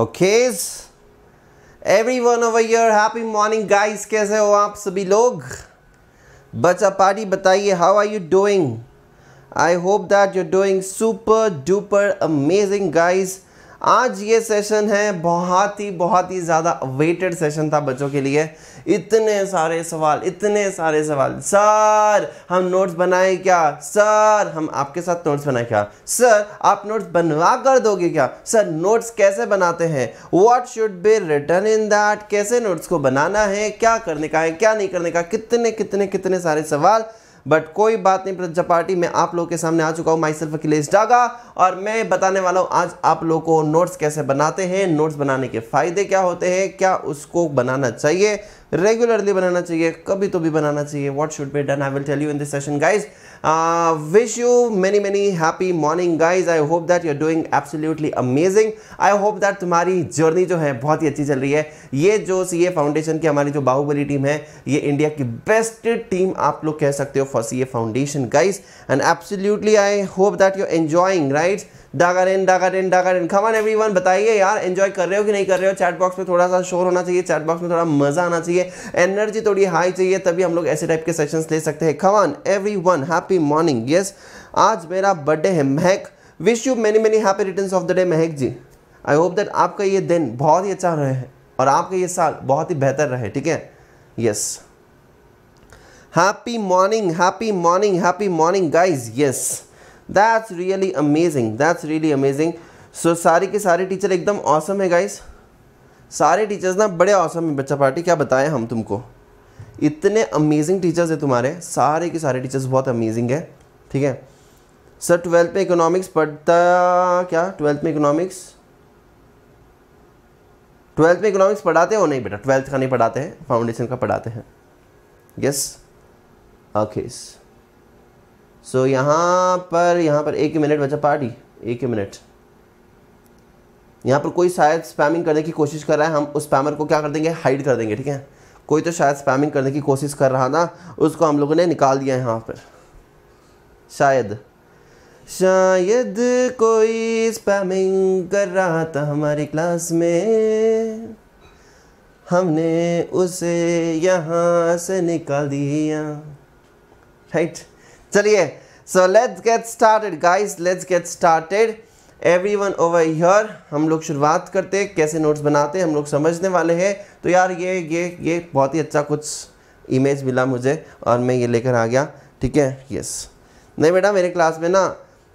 Okays everyone of your happy morning guys कैसे हो आप सभी लोग बचा पार्टी बताइए how are you doing I hope that you doing super duper amazing guys आज ये सेशन है बहुत ही बहुत ही ज़्यादा वेटेड सेशन था बच्चों के लिए इतने सारे सवाल इतने सारे सवाल सर हम नोट्स बनाए क्या सर हम आपके साथ नोट्स बनाए क्या सर आप नोट्स बनवा कर दोगे क्या सर नोट्स कैसे बनाते हैं what should be written in that कैसे नोट्स को बनाना है क्या करने का है क्या नहीं करने का कितने कितने कितने सारे सवाल बट कोई बात नहीं प्रतिजा पार्टी मैं आप लोगों के सामने आ चुका हूँ माई सेल्फ अखिलेश डागा और मैं बताने वाला हूँ आज आप लोगों को नोट्स कैसे बनाते हैं नोट्स बनाने के फ़ायदे क्या होते हैं क्या उसको बनाना चाहिए रेगुलरली बनाना चाहिए कभी तो भी बनाना चाहिए what should be done I will tell you in this session guys wish uh, you you many happy morning guys I hope that that you're doing absolutely amazing. I hope that तुम्हारी journey जो है बहुत ही अच्छी चल रही है ये जो सी ए फाउंडेशन की हमारी जो बाहुबली टीम है ये इंडिया की बेस्ट टीम आप लोग कह सकते हो for C A foundation guys and absolutely I hope that you're enjoying right डागर डागर इन डागारेन डागारेन डागारेन खमन वन बताइए यार एंजॉय कर रहे हो कि नहीं कर रहे हो चैट बॉक्स में थोड़ा सा शोर होना चाहिए चैट बॉक्स में थोड़ा मजा आना चाहिए एनर्जी थोड़ी हाई चाहिए तभी हम लोग ऐसे टाइप के सेशंस ले सकते हैं come on one happy morning yes आज मेरा बर्थडे है Mahak wish you many many happy return of the day Mahak ji I hope that आपका ये दिन बहुत ही अच्छा रहे और आपका ये साल बहुत ही बेहतर रहे ठीक है yes happy morning happy morning happy morning guys yes that's really amazing that's really amazing so सारी के सारे टीचर एकदम औसम है गाइस सारे टीचर्स ना बड़े औसम है बच्चा पार्टी क्या बताएं हम तुमको इतने अमेजिंग टीचर्स हैं तुम्हारे सारे के सारे टीचर्स बहुत अमेजिंग है ठीक है सर ट्वेल्थ में इकोनॉमिक्स पढ़ता क्या ट्वेल्थ में इकोनॉमिक्स ट्वेल्थ में इकोनॉमिक्स पढ़ाते हो नहीं बेटा ट्वेल्थ का नहीं पढ़ाते हैं फाउंडेशन का पढ़ाते हैं यस ओके सो so, यहाँ पर यहाँ पर एक मिनट बचा पार्टी एक मिनट यहाँ पर कोई शायद स्पैमिंग करने की कोशिश कर रहा है हम उस स्पैमर को क्या कर देंगे हाइड कर देंगे ठीक है कोई तो शायद स्पैमिंग करने की कोशिश कर रहा ना उसको हम लोगों ने निकाल दिया यहाँ पर शायद शायद कोई स्पैमिंग कर रहा था हमारी क्लास में हमने उसे यहाँ से निकाल दिया राइट right? चलिए so let's get started guys let's get started everyone over here हम लोग शुरुआत करते हैं कैसे नोट्स बनाते हैं हम लोग समझने वाले हैं तो यार ये ये ये बहुत ही अच्छा कुछ इमेज मिला मुझे और मैं ये लेकर आ गया ठीक है यस नहीं बेटा मेरे क्लास में ना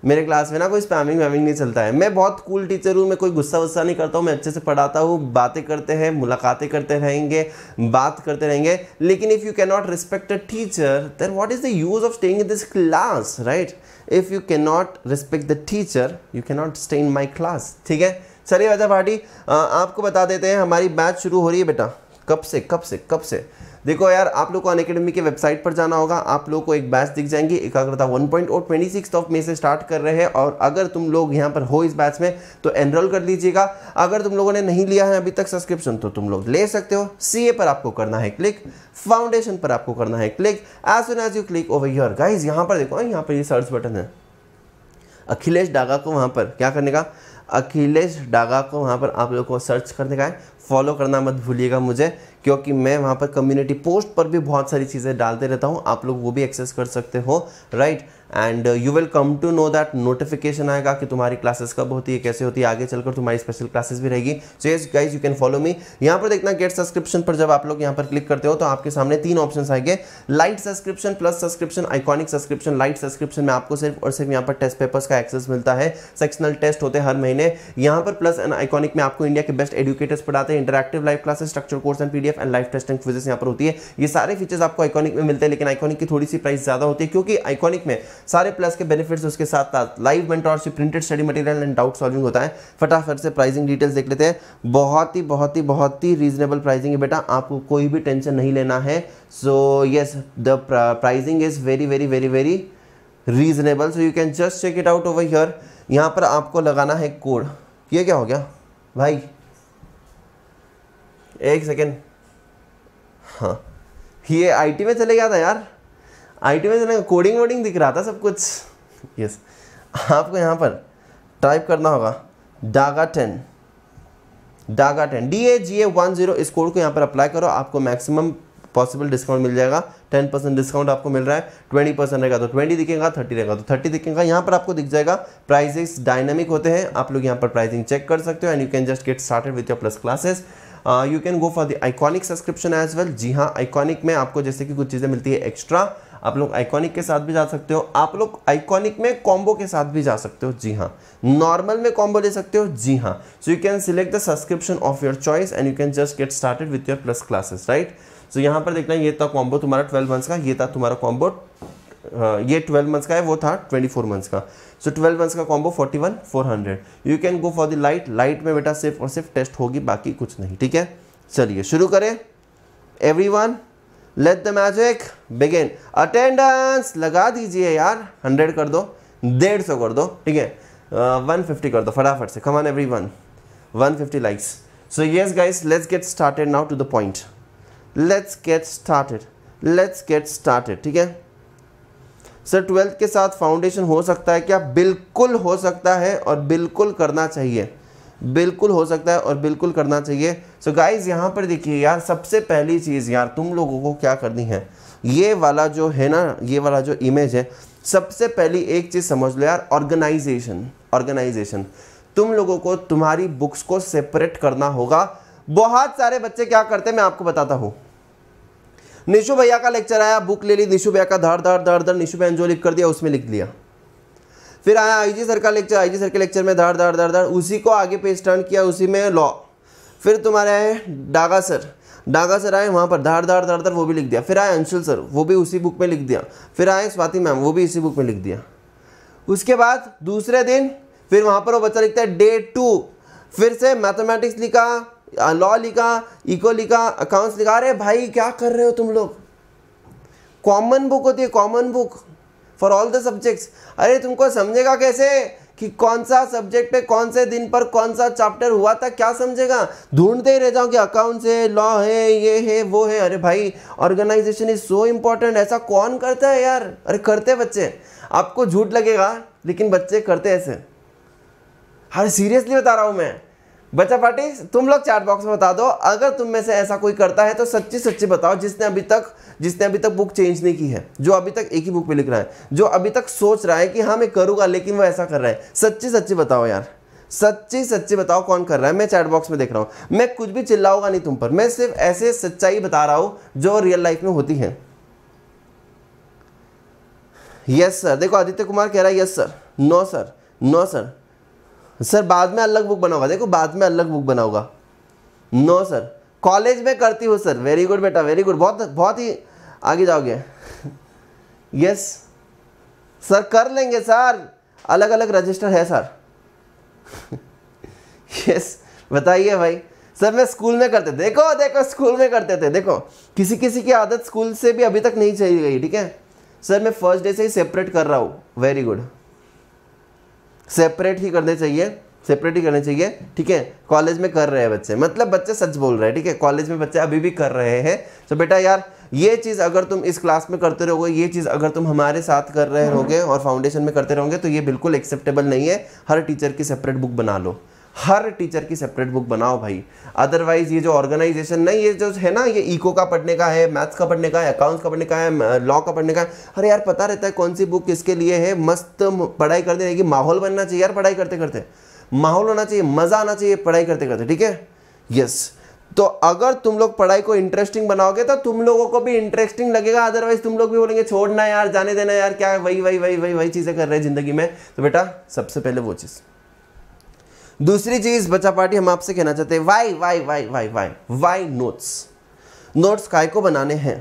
मेरे क्लास में ना कोई स्पैमिंग वैमिंग नहीं चलता है मैं बहुत कूल टीचर हूँ मैं कोई गुस्सा वुस्सा नहीं करता हूँ मैं अच्छे से पढ़ाता हूँ बातें करते हैं मुलाकातें करते रहेंगे बात करते रहेंगे लेकिन if you can not respect a teacher then what is the use of staying in this class right if you can not respect the teacher you can not stay in my class ठीक है चलिए वजह भाटी आपको बता देते हैं हमारी batch शुरू हो रही है बेटा कब से कब से कब से देखो यार आप लोग को अन अकेडमी के वेबसाइट पर जाना होगा आप लोग को एक बैच दिख जाएंगी एकाग्रता वन पॉइंट और ट्वेंटी सिक्स ऑफ मे से स्टार्ट कर रहे हैं और अगर तुम लोग यहाँ पर हो इस बैच में तो एनरोल कर लीजिएगा अगर तुम लोगों ने नहीं लिया है अभी तक सब्सक्रिप्शन तो तुम लोग ले सकते हो सी पर आपको करना है क्लिक फाउंडेशन पर आपको करना है click as soon as you click over your guys यहाँ पर देखो यहाँ पर ये सर्च बटन है अखिलेश डागा को वहाँ पर क्या करने का अखिलेश डागा को वहाँ पर आप लोग को सर्च करने का है फॉलो करना मत भूलिएगा मुझे क्योंकि मैं वहाँ पर कम्युनिटी पोस्ट पर भी बहुत सारी चीज़ें डालते रहता हूँ आप लोग वो भी एक्सेस कर सकते हो right and you will come to know that notification आएगा कि तुम्हारी क्लासेस कब होती है कैसे होती है आगे चलकर तुम्हारी स्पेशल क्लासेस भी रहेगी so yes guys you can follow me यहाँ पर देखना गेट सब्सक्रिप्शन पर जब आप लोग यहाँ पर क्लिक करते हो तो आपके सामने तीन ऑप्शन आएंगे lite subscription plus subscription iconic subscription lite subscription में आपको सिर्फ और सिर्फ यहाँ पर टेस्ट पेपर्स का एक्सेस मिलता है सेक्शनल टेस्ट होते हैं हर महीने यहाँ पर प्लस एंड आइकॉनिक में आपको इंडिया के बेस्ट एडुकेटर्स पढ़ाते हैं interactive live classes structure course and PDF and life testing quizzes यहाँ पर होती है ये सारे फीचर्स आपको आइकॉनिक में मिलते हैं लेकिन आइकॉनिक की थोड़ी सी प्राइस ज़्यादा होती है क्योंकि आइकॉनिक में सारे प्लस के बेनिफिट्स उसके साथ साथ live mentorship printed study material and doubt solving होता है फटाफट से प्राइसिंग डिटेल्स देख लेते हैं बहुत ही बहुत ही बहुत ही रीजनेबल प्राइसिंग है बेटा आपको कोई भी टेंशन नहीं लेना है so yes the pricing is very very very very reasonable so you can just check it out over here यहाँ पर आपको लगाना है कोड ये क्या हो गया भाई एक सेकेंड हाँ ये आईटी में चले गया था यार आई टी में कोडिंग वोडिंग दिख रहा था सब कुछ यस आपको यहाँ पर टाइप करना होगा Daga ten Daga ten D A G A one zero इस कोड को यहाँ पर अप्लाई करो आपको मैक्सिमम पॉसिबल डिस्काउंट मिल जाएगा टेन परसेंट डिस्काउंट आपको मिल रहा है ट्वेंटी परसेंट रहेगा तो ट्वेंटी दिखेगा थर्टी रहेगा तो थर्टी दिखेगा यहाँ पर आपको दिख जाएगा प्राइजेस डायनेमिक होते हैं आप लोग यहाँ पर प्राइसिंग चेक कर सकते हो and you can just get started with your plus classes you can go for the iconic subscription as well जी हाँ आइकॉनिक में आपको जैसे कि कुछ चीज़ें मिलती है एक्स्ट्रा आप लोग आइकॉनिक के साथ भी जा सकते हो आप लोग आइकॉनिक में कॉम्बो के साथ भी जा सकते हो जी हाँ नॉर्मल में कॉम्बो ले सकते हो जी हाँ so you can select the subscription of your choice and you can just get started with your plus classes right so यहाँ पर देखना ये था कॉम्बो तुम्हारा ट्वेल्व मंथ्स का ये था तुम्हारा कॉम्बो हाँ, ये ट्वेल्व मंथ्स का है वो था ट्वेंटी फोर मंथ्स का सो ट्वेल्व मंथ्स का combo forty one four hundred you can go for the lite lite में बेटा सिर्फ और सिर्फ टेस्ट होगी बाकी कुछ नहीं ठीक है चलिए शुरू करें everyone let the magic begin attendance लगा दीजिए यार हंड्रेड कर दो डेढ़ सौ कर दो ठीक है वन फिफ्टी कर दो फटाफट से come on everyone one fifty likes so yes guys let's get started now to the point let's get started let's get started ठीक है सर ट्वेल्थ के साथ फाउंडेशन हो सकता है क्या बिल्कुल हो सकता है और बिल्कुल करना चाहिए बिल्कुल हो सकता है और बिल्कुल करना चाहिए सो गाइज यहाँ पर देखिए यार सबसे पहली चीज़ यार तुम लोगों को क्या करनी है ये वाला जो है ना ये वाला जो इमेज है सबसे पहली एक चीज़ समझ लो यार ऑर्गेनाइजेशन ऑर्गेनाइजेशन तुम लोगों को तुम्हारी बुक्स को सेपरेट करना होगा बहुत सारे बच्चे क्या करते हैं मैं आपको बताता हूँ निशु भैया का लेक्चर आया बुक ले ली निशु भैया का धड़ धड़ धड़ धड़ निशु बहन जो लिख कर दिया उसमें लिख लिया फिर आया जी सर का लेक्चर जी सर के लेक्चर में धड़ धड़ धड़ धड़ उसी को आगे पेज टर्न किया उसी में लॉ फिर तुम्हारे आए डागा सर डागा सर आए वहाँ पर धार धार धार धार वो भी लिख दिया फिर आए अंशुल सर वो भी उसी बुक में लिख दिया फिर आए स्वाति मैम वो भी इसी बुक में लिख दिया उसके बाद दूसरे दिन फिर वहाँ पर वो बच्चा लिखता है डे टू फिर से मैथमेटिक्स लिखा लॉ लिखा इको लिखा अकाउंट्स लिखा अरे भाई क्या कर रहे हो तुम लोग कॉमन बुक होती है common book for all the subjects अरे तुमको समझेगा कैसे कि कौन सा सब्जेक्ट पे कौन से दिन पर कौन सा चैप्टर हुआ था क्या समझेगा ढूंढते ही रह जाओ कि अकाउंट्स है लॉ है ये है वो है अरे भाई ऑर्गेनाइजेशन इज सो इम्पोर्टेंट ऐसा कौन करता है यार अरे करते बच्चे आपको झूठ लगेगा लेकिन बच्चे करते ऐसे अरे सीरियसली बता रहा हूँ मैं बच्चा पार्टी तुम लोग चैट बॉक्स में बता दो अगर तुम में से ऐसा कोई करता है तो सच्ची सच्ची बताओ जिसने अभी तक जिसने अभी तक बुक चेंज नहीं की है जो अभी तक एक ही बुक पे लिख रहा है जो अभी तक सोच रहा है कि हाँ मैं करूँगा लेकिन वो ऐसा कर रहा है सच्ची सच्ची बताओ यार सच्ची सच्ची बताओ कौन कर रहा है मैं चैट बॉक्स में देख रहा हूँ मैं कुछ भी चिल्लाऊंगा नहीं तुम पर मैं सिर्फ ऐसे सच्चाई बता रहा हूँ जो रियल लाइफ में होती है यस सर देखो आदित्य कुमार कह रहा है yes sir no sir no sir sir बाद में अलग बुक बनाऊंगा देखो बाद में अलग बुक बनाऊंगा नो सर कॉलेज में करती हूँ सर वेरी गुड बेटा वेरी गुड बहुत बहुत ही आगे जाओगे यस सर कर लेंगे सर अलग अलग रजिस्टर है सर यस बताइए भाई सर मैं स्कूल में करते थे देखो देखो स्कूल में करते थे देखो किसी किसी की आदत स्कूल से भी अभी तक नहीं चली गई ठीक है सर मैं फर्स्ट डे से ही सेपरेट कर रहा हूँ वेरी गुड सेपरेट ही करने चाहिए सेपरेट ही करने चाहिए ठीक है कॉलेज में कर रहे हैं बच्चे मतलब बच्चे सच बोल रहे हैं ठीक है कॉलेज में बच्चे अभी भी कर रहे हैं तो बेटा यार ये चीज़ अगर तुम इस क्लास में करते रहोगे ये चीज़ अगर तुम हमारे साथ कर रहे होगे और फाउंडेशन में करते रहोगे तो ये बिल्कुल एक्सेप्टेबल नहीं है हर टीचर की सेपरेट बुक बना लो हर टीचर की सेपरेट बुक बनाओ भाई अदरवाइज ये जो ऑर्गेनाइजेशन नहीं ये जो है ना ये इको का पढ़ने का है मैथ्स का पढ़ने का है अकाउंट्स का पढ़ने का है लॉ का पढ़ने का है अरे यार पता रहता है कौन सी बुक किसके लिए है मस्त पढ़ाई करते रहेगी माहौल बनना चाहिए यार पढ़ाई करते करते माहौल होना चाहिए मज़ा आना चाहिए पढ़ाई करते करते ठीक है यस तो अगर तुम लोग पढ़ाई को इंटरेस्टिंग बनाओगे तो तुम लोगों को भी इंटरेस्टिंग लगेगा अदरवाइज तुम लोग भी बोलेंगे छोड़ना यार जाने देना यार क्या वही वही वही वही वही चीज़ें कर रहे हैं ज़िंदगी में तो बेटा सबसे पहले वो चीज़ दूसरी चीज बच्चा पार्टी हम आपसे कहना चाहते हैं why why why why why why notes notes काय को बनाने हैं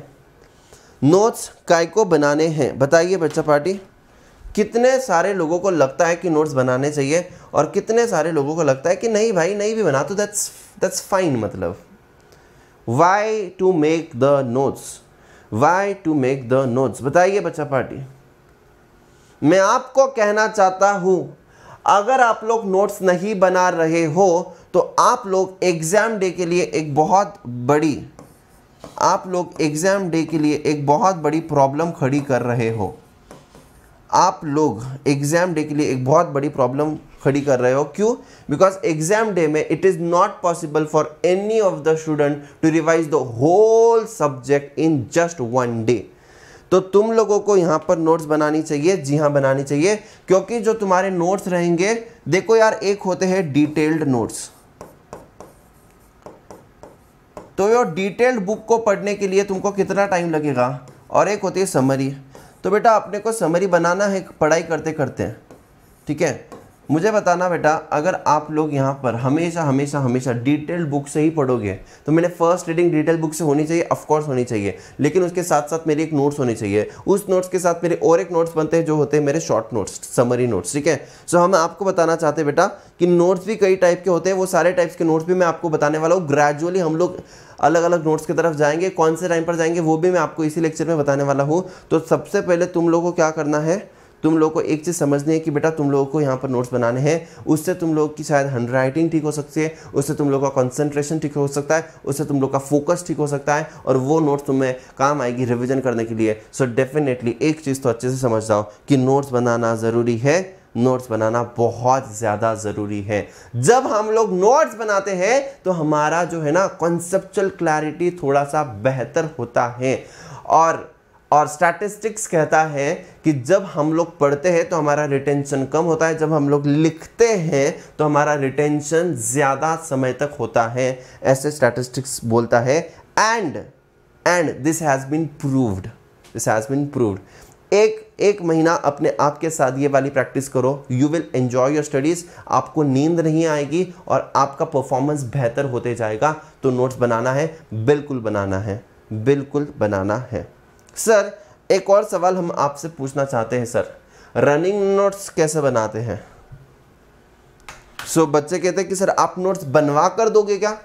नोट्स काय को बनाने हैं बताइए बच्चा पार्टी कितने सारे लोगों को लगता है कि नोट्स बनाने चाहिए और कितने सारे लोगों को लगता है कि नहीं भाई नहीं भी बना तो दैट्स दैट्स फाइन मतलब why to make the notes why to make the notes बताइए बच्चा पार्टी मैं आपको कहना चाहता हूँ अगर आप लोग नोट्स नहीं बना रहे हो तो आप लोग एग्ज़ाम डे के लिए एक बहुत बड़ी आप लोग एग्ज़ाम डे के लिए एक बहुत बड़ी प्रॉब्लम खड़ी कर रहे हो आप लोग एग्ज़ाम डे के लिए एक बहुत बड़ी प्रॉब्लम खड़ी कर रहे हो क्यों बिकॉज एग्ज़ाम डे में it is not possible for any of the student to revise the whole subject in just one day तो तुम लोगों को यहाँ पर नोट्स बनानी चाहिए जी हाँ बनानी चाहिए क्योंकि जो तुम्हारे नोट्स रहेंगे देखो यार एक होते हैं डिटेल्ड नोट्स तो यो डिटेल्ड बुक को पढ़ने के लिए तुमको कितना टाइम लगेगा और एक होती है समरी तो बेटा अपने को समरी बनाना है पढ़ाई करते करते ठीक है मुझे बताना बेटा अगर आप लोग यहाँ पर हमेशा हमेशा हमेशा डिटेल बुक से ही पढ़ोगे तो मैंने फर्स्ट रीडिंग डिटेल बुक से होनी चाहिए ऑफकोर्स होनी चाहिए लेकिन उसके साथ साथ मेरी एक नोट्स होनी चाहिए उस नोट्स के साथ मेरे और एक नोट्स बनते हैं जो होते हैं मेरे शॉर्ट नोट्स समरी नोट्स ठीक है सो हम आपको बताना चाहते हैं बेटा कि नोट्स भी कई टाइप के होते हैं वो सारे टाइप्स के नोट्स भी मैं आपको बताने वाला हूँ ग्रेजुअली हम लोग अलग अलग नोट्स की तरफ जाएंगे कौन से टाइम पर जाएंगे वो भी मैं आपको इसी लेक्चर में बताने वाला हूँ तो सबसे पहले तुम लोगों को क्या करना है तुम लोग को एक चीज़ समझनी है कि बेटा तुम लोगों को यहाँ पर नोट्स बनाने हैं उससे तुम लोग की शायद हैंड राइटिंग ठीक हो सकती है उससे तुम लोग का कंसंट्रेशन ठीक हो सकता है उससे तुम लोग का फोकस ठीक हो सकता है और वो नोट्स तुम्हें काम आएगी रिविजन करने के लिए सो so डेफिनेटली एक चीज़ तो अच्छे से समझ जाओ कि नोट्स बनाना ज़रूरी है नोट्स बनाना बहुत ज़्यादा ज़रूरी है जब हम लोग नोट्स बनाते हैं तो हमारा जो है ना कॉन्सेप्चुअल क्लैरिटी थोड़ा सा बेहतर होता है और और स्टैटिस्टिक्स कहता है कि जब हम लोग पढ़ते हैं तो हमारा रिटेंशन कम होता है जब हम लोग लिखते हैं तो हमारा रिटेंशन ज़्यादा समय तक होता है ऐसे स्टैटिस्टिक्स बोलता है and and this has been proved this has been proved एक एक महीना अपने आप के साथ ये वाली प्रैक्टिस करो you will enjoy your studies आपको नींद नहीं आएगी और आपका परफॉर्मेंस बेहतर होते जाएगा तो नोट्स बनाना है बिल्कुल बनाना है बिल्कुल बनाना है सर एक और सवाल हम आपसे पूछना चाहते हैं सर रनिंग नोट्स कैसे बनाते हैं सो so, बच्चे कहते हैं कि सर आप नोट्स बनवा कर दोगे क्या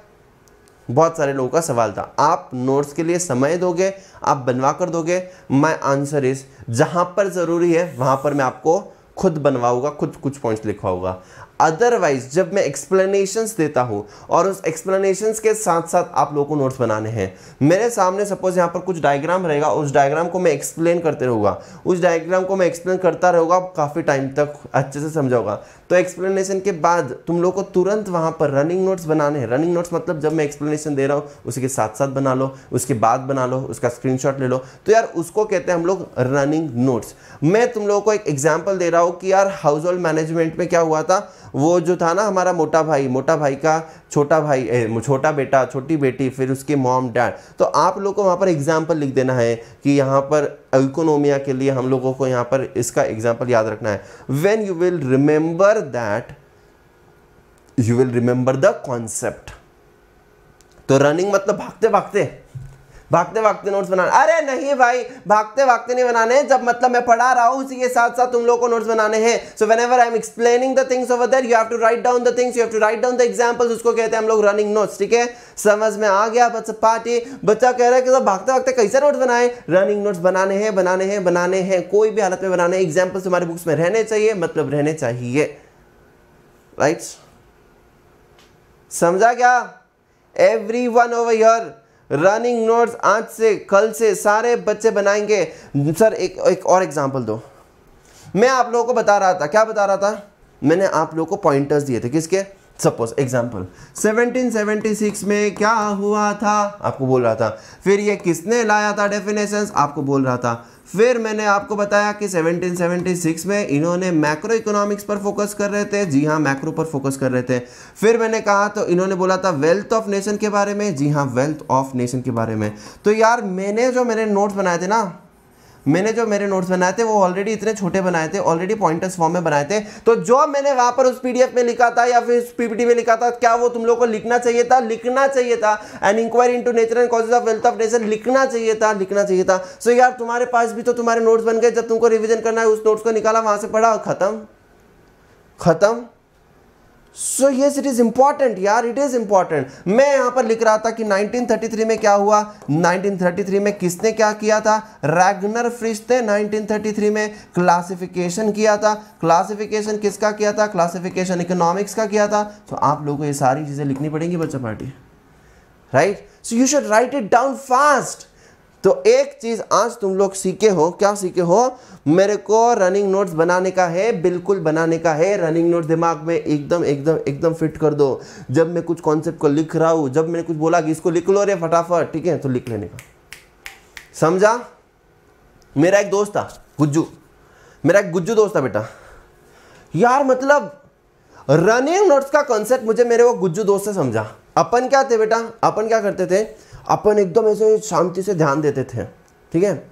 बहुत सारे लोगों का सवाल था आप नोट्स के लिए समय दोगे आप बनवा कर दोगे माय आंसर इज जहां पर ज़रूरी है वहां पर मैं आपको खुद बनवाऊंगा खुद कुछ पॉइंट्स लिखवाऊंगा अदरवाइज जब मैं एक्सप्लेनेशंस देता हूँ और उस एक्सप्लेनेशंस के साथ साथ आप लोगों को नोट्स बनाने हैं मेरे सामने सपोज यहाँ पर कुछ डायग्राम रहेगा उस डायग्राम को मैं एक्सप्लेन करते रहूँगा उस डायग्राम को मैं एक्सप्लेन करता रहूँगा काफ़ी टाइम तक अच्छे से समझाऊंगा तो एक्सप्लेनेशन के बाद तुम लोग को तुरंत वहाँ पर रनिंग नोट्स बनाने हैं रनिंग नोट्स मतलब जब मैं एक्सप्लेनेशन दे रहा हूँ उसके साथ साथ बना लो उसके बाद बना लो उसका स्क्रीनशॉट ले लो तो यार उसको कहते हैं हम लोग रनिंग नोट्स मैं तुम लोगों को एक एग्जाम्पल दे रहा हूँ कि यार हाउस होल्ड मैनेजमेंट में क्या हुआ था वो जो था ना हमारा मोटा भाई मोटा भाई का छोटा भाई छोटा बेटा छोटी बेटी फिर उसके मॉम डैड तो आप लोग को वहाँ पर एग्जाम्पल लिख देना है कि यहाँ पर इकोनोमिया के लिए हम लोगों को यहाँ पर इसका एग्जाम्पल याद रखना है when you will remember that you will remember the concept तो रनिंग मतलब भागते भागते भागते भागते नोट्स बनाना अरे नहीं भाई भागते भागते नहीं बनाने जब मतलब मैं पढ़ा रहा हूँ उसी के साथ साथ तुम लोग को नोट्स बनाने हैं so whenever I am explaining the things over there you have to write down the things you have to write down the examples उसको कहते हैं हम लोग रनिंग नोट्स ठीक है समझ में आ गया बच्चा पार्टी बच्चा कह रहा है कि तो भागते भागते कैसे नोट्स बनाए रनिंग नोट्स बनाने हैं बनाने हैं बनाने हैं कोई भी हालत में बनाने एग्जाम्पल्स हमारे बुक्स में रहने चाहिए मतलब रहने चाहिए राइट समझा क्या everyone over here running notes आज से कल से सारे बच्चे बनाएंगे सर एक एक और एग्जांपल दो मैं आप लोगों को बता रहा था क्या बता रहा था मैंने आप लोगों को पॉइंटर्स दिए थे किसके सपोज एग्जाम्पल 1776 में क्या हुआ था आपको बोल रहा था फिर ये किसने लाया था डेफिनेशंस आपको बोल रहा था फिर मैंने आपको बताया कि 1776 में इन्होंने मैक्रो इकोनॉमिक्स पर फोकस कर रहे थे जी हाँ मैक्रो पर फोकस कर रहे थे फिर मैंने कहा तो इन्होंने बोला था वेल्थ ऑफ नेशन के बारे में जी हाँ वेल्थ ऑफ नेशन के बारे में तो यार मैंने जो मेरे नोट्स बनाए थे ना मैंने जो मेरे नोट्स बनाए थे वो ऑलरेडी इतने छोटे बनाए थे ऑलरेडी पॉइंटर्स फॉर्म में बनाए थे तो जो मैंने वहां पर उस पीडीएफ में लिखा था या फिर उस पीपीटी में लिखा था क्या वो तुम लोग को लिखना चाहिए था लिखना चाहिए था and inquiry into nature and causes of wealth of nation लिखना चाहिए था लिखना चाहिए था सो so यार तुम्हारे पास भी तो तुम्हारे नोट्स बन गए जब तुमको रिविजन करना है उस नोट्स को निकाला वहां से पढ़ा खत्म खत्म so yes it is important यार इट इज इंपॉर्टेंट मैं यहां पर लिख रहा था कि 1933 में क्या हुआ 1933 में किसने क्या किया था रैगनर फ्रिज ने 1933 में क्लासिफिकेशन किया था क्लासिफिकेशन किसका किया था क्लासिफिकेशन इकोनॉमिक्स का किया था तो आप लोगों को ये सारी चीजें लिखनी पड़ेंगी बच्चा party right so you should write it down fast तो एक चीज़ आज तुम लोग सीखे हो क्या सीखे हो मेरे को रनिंग नोट्स बनाने का है बिल्कुल बनाने का है रनिंग नोट्स दिमाग में एकदम एकदम एकदम फिट कर दो जब मैं कुछ कॉन्सेप्ट को लिख रहा हूं जब मैंने कुछ बोला कि इसको लिख लो रे फटाफट ठीक है तो लिख लेने का समझा मेरा एक दोस्त था गुज्जू मेरा एक गुज्जू दोस्त था बेटा यार मतलब रनिंग नोट्स का कॉन्सेप्ट मुझे मेरे वो गुज्जू दोस्त से समझा अपन क्या थे बेटा अपन क्या करते थे अपन एकदम ऐसे शांति से ध्यान देते थे ठीक है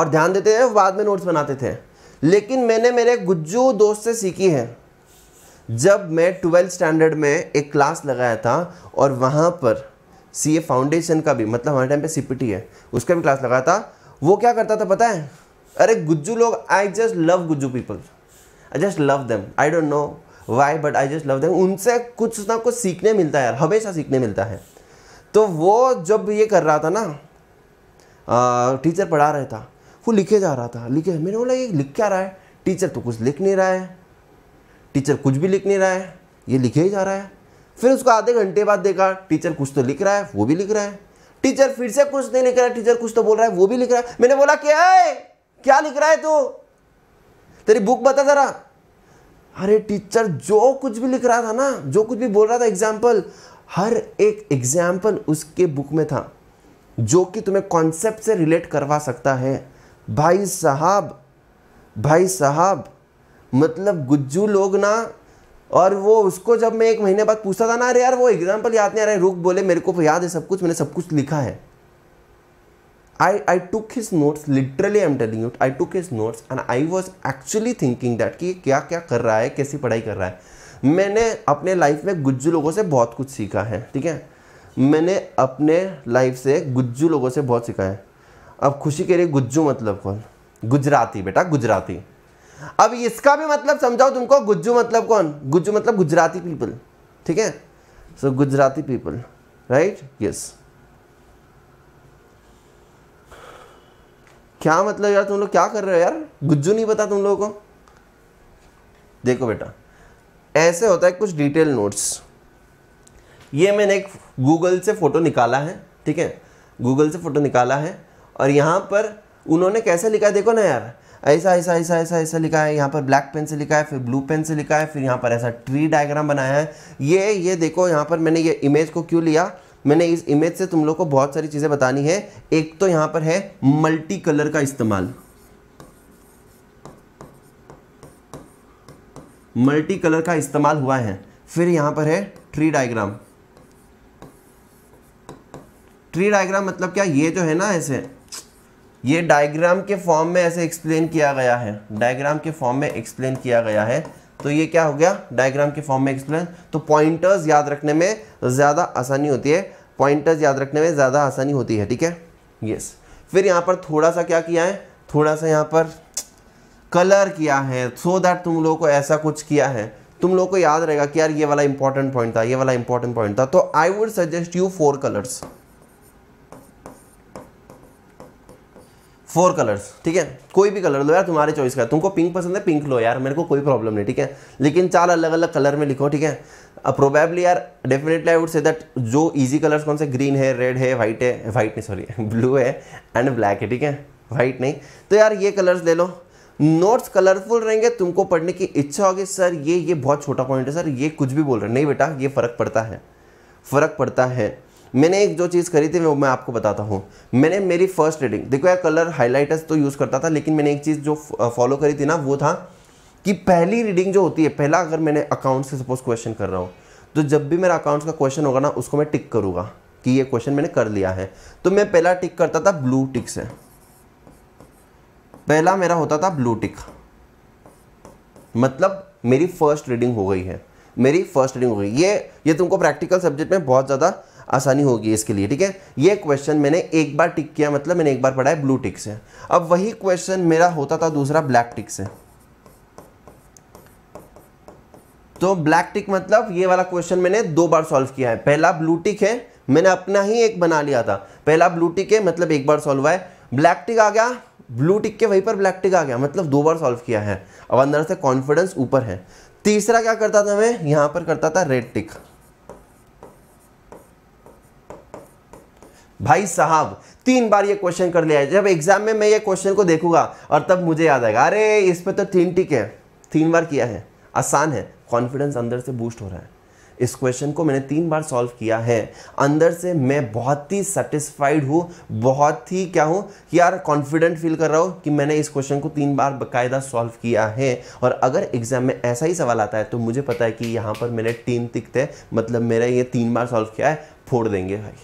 और ध्यान देते थे बाद में नोट्स बनाते थे लेकिन मैंने मेरे गुज्जू दोस्त से सीखी है जब मैं ट्वेल्थ स्टैंडर्ड में एक क्लास लगाया था और वहाँ पर सी ए फाउंडेशन का भी मतलब हमारे टाइम पे सी है उसका भी क्लास लगाया था वो क्या करता था पता है अरे गुज्जू लोग I just love Gujju people I just love them I don't know why but I just love them उनसे कुछ ना कुछ सीखने मिलता है यार हमेशा सीखने मिलता है तो वो जब ये कर रहा था ना टीचर पढ़ा रहा था वो लिखे जा रहा था लिखे मैंने बोला ये लिख क्या रहा है टीचर तो कुछ लिख नहीं रहा है टीचर कुछ भी लिख नहीं रहा है ये लिखे ही जा रहा है फिर उसको आधे घंटे बाद देखा टीचर कुछ तो लिख रहा है वो भी लिख रहा है टीचर फिर से कुछ नहीं लिख रहा है टीचर कुछ तो बोल रहा है वो भी लिख रहा है मैंने बोला क्या है क्या लिख रहा है तू तो? तेरी बुक बता ज़रा अरे टीचर जो कुछ भी लिख रहा था ना जो कुछ भी बोल रहा था एग्जाम्पल हर एक एग्जाम्पल उसके बुक में था जो कि तुम्हें कॉन्सेप्ट से रिलेट करवा सकता है भाई साहब भाई साहब मतलब गुज्जू लोग ना और वो उसको जब मैं एक महीने बाद पूछता था ना अरे यार वो एग्जाम्पल याद नहीं आ रहा है रुक बोले मेरे को याद है सब कुछ मैंने सब कुछ लिखा है I I took his notes literally I am telling you I took his notes and I was actually thinking that कि क्या क्या कर रहा है कैसी पढ़ाई कर रहा है मैंने अपने लाइफ में गुज्जू लोगों से बहुत कुछ सीखा है ठीक है मैंने अपने लाइफ से गुज्जू लोगों से बहुत सीखा है अब खुशी कह रही गुज्जू मतलब कौन गुजराती बेटा गुजराती अब इसका भी मतलब समझाओ तुमको गुज्जू मतलब कौन गुज्जू मतलब गुजराती पीपल ठीक है so Gujarati people right yes क्या मतलब यार तुम लोग क्या कर रहे हो यार गुज्जू नहीं पता तुम लोगों को देखो बेटा ऐसे होता है कुछ डिटेल नोट्स ये मैंने एक गूगल से फ़ोटो निकाला है ठीक है गूगल से फ़ोटो निकाला है और यहाँ पर उन्होंने कैसे लिखा है देखो ना यार ऐसा ऐसा ऐसा ऐसा ऐसा लिखा है यहाँ पर ब्लैक पेन से लिखा है फिर ब्लू पेन से लिखा है फिर यहाँ पर ऐसा ट्री डायग्राम बनाया है ये ये देखो यहाँ पर मैंने ये इमेज को क्यों लिया मैंने इस इमेज से तुम लोग को बहुत सारी चीज़ें बतानी है एक तो यहाँ पर है मल्टी कलर का इस्तेमाल मल्टी कलर का इस्तेमाल हुआ है फिर यहां पर है ट्री डायग्राम ट्री डायग्राम मतलब क्या ये जो है ना ऐसे ये डायग्राम के फॉर्म में ऐसे एक्सप्लेन किया गया है डायग्राम के फॉर्म में एक्सप्लेन किया गया है तो ये क्या हो गया डायग्राम के फॉर्म में एक्सप्लेन तो पॉइंटर्स याद रखने में ज़्यादा आसानी होती है पॉइंटर्स याद रखने में ज़्यादा आसानी होती है ठीक है यस फिर यहां पर थोड़ा सा क्या किया है थोड़ा सा यहां पर कलर किया है सो so दैट तुम लोगों को ऐसा कुछ किया है तुम लोगों को याद रहेगा कि यार ये वाला इंपॉर्टेंट पॉइंट था ये वाला इंपॉर्टेंट पॉइंट था तो I would suggest you four colours four colours ठीक है कोई भी कलर लो यार तुम्हारे चॉइस का तुमको पिंक पसंद है पिंक लो यार मेरे को कोई प्रॉब्लम नहीं ठीक है लेकिन चार अलग अलग कलर में लिखो ठीक है प्रोबेबली uh, यार definitely I would say that जो इजी कलर्स कौन से ग्रीन है रेड है व्हाइट है व्हाइट नहीं सॉरी ब्लू है एंड ब्लैक है ठीक है व्हाइट नहीं तो यार ये कलर्स ले लो नोट्स कलरफुल रहेंगे तुमको पढ़ने की इच्छा होगी सर ये ये बहुत छोटा पॉइंट है सर ये कुछ भी बोल रहे नहीं बेटा ये फ़र्क पड़ता है फ़र्क पड़ता है मैंने एक जो चीज़ करी थी वो मैं आपको बताता हूँ मैंने मेरी फर्स्ट रीडिंग देखो यार कलर हाईलाइटर्स तो यूज़ करता था लेकिन मैंने एक चीज़ जो फॉलो करी थी ना वो था कि पहली रीडिंग जो होती है पहला अगर मैंने अकाउंट से सपोज क्वेश्चन कर रहा हूँ तो जब भी मेरा अकाउंट्स का क्वेश्चन होगा ना उसको मैं टिक करूँगा कि ये क्वेश्चन मैंने कर लिया है तो मैं पहला टिक करता था ब्लू टिक से पहला मेरा होता था ब्लू टिक मतलब मेरी फर्स्ट रीडिंग हो गई है मेरी फर्स्ट रीडिंग हो गई ये ये तुमको प्रैक्टिकल सब्जेक्ट में बहुत ज़्यादा आसानी होगी इसके लिए ठीक है ये क्वेश्चन मैंने एक बार टिक किया मतलब मैंने एक बार पढ़ा है ब्लू टिक से अब वही क्वेश्चन मेरा होता था दूसरा ब्लैक टिक से तो ब्लैक टिक मतलब ये वाला क्वेश्चन मैंने दो बार सॉल्व किया है पहला ब्लू टिक है मैंने अपना ही एक बना लिया था पहला ब्लू टिक है मतलब एक बार सॉल्व हुआ है ब्लैक टिक आ गया ब्लू टिक के वहीं पर ब्लैक टिक आ गया मतलब दो बार सॉल्व किया है अब अंदर से कॉन्फिडेंस ऊपर है तीसरा क्या करता था मैं यहां पर करता था रेड टिक भाई साहब तीन बार ये क्वेश्चन कर लिया है जब एग्जाम में मैं ये क्वेश्चन को देखूंगा और तब मुझे याद आएगा अरे इस पर तो तीन टिक है तीन बार किया है आसान है कॉन्फिडेंस अंदर से बूस्ट हो रहा है इस क्वेश्चन को मैंने तीन बार सॉल्व किया है अंदर से मैं बहुत ही सेटिस्फाइड हूँ बहुत ही क्या हूँ यार कॉन्फिडेंट फील कर रहा हूँ कि मैंने इस क्वेश्चन को तीन बार बकायदा सॉल्व किया है और अगर एग्जाम में ऐसा ही सवाल आता है तो मुझे पता है कि यहाँ पर मैंने तीन तिकते मतलब मेरा ये तीन बार सॉल्व किया है फोड़ देंगे भाई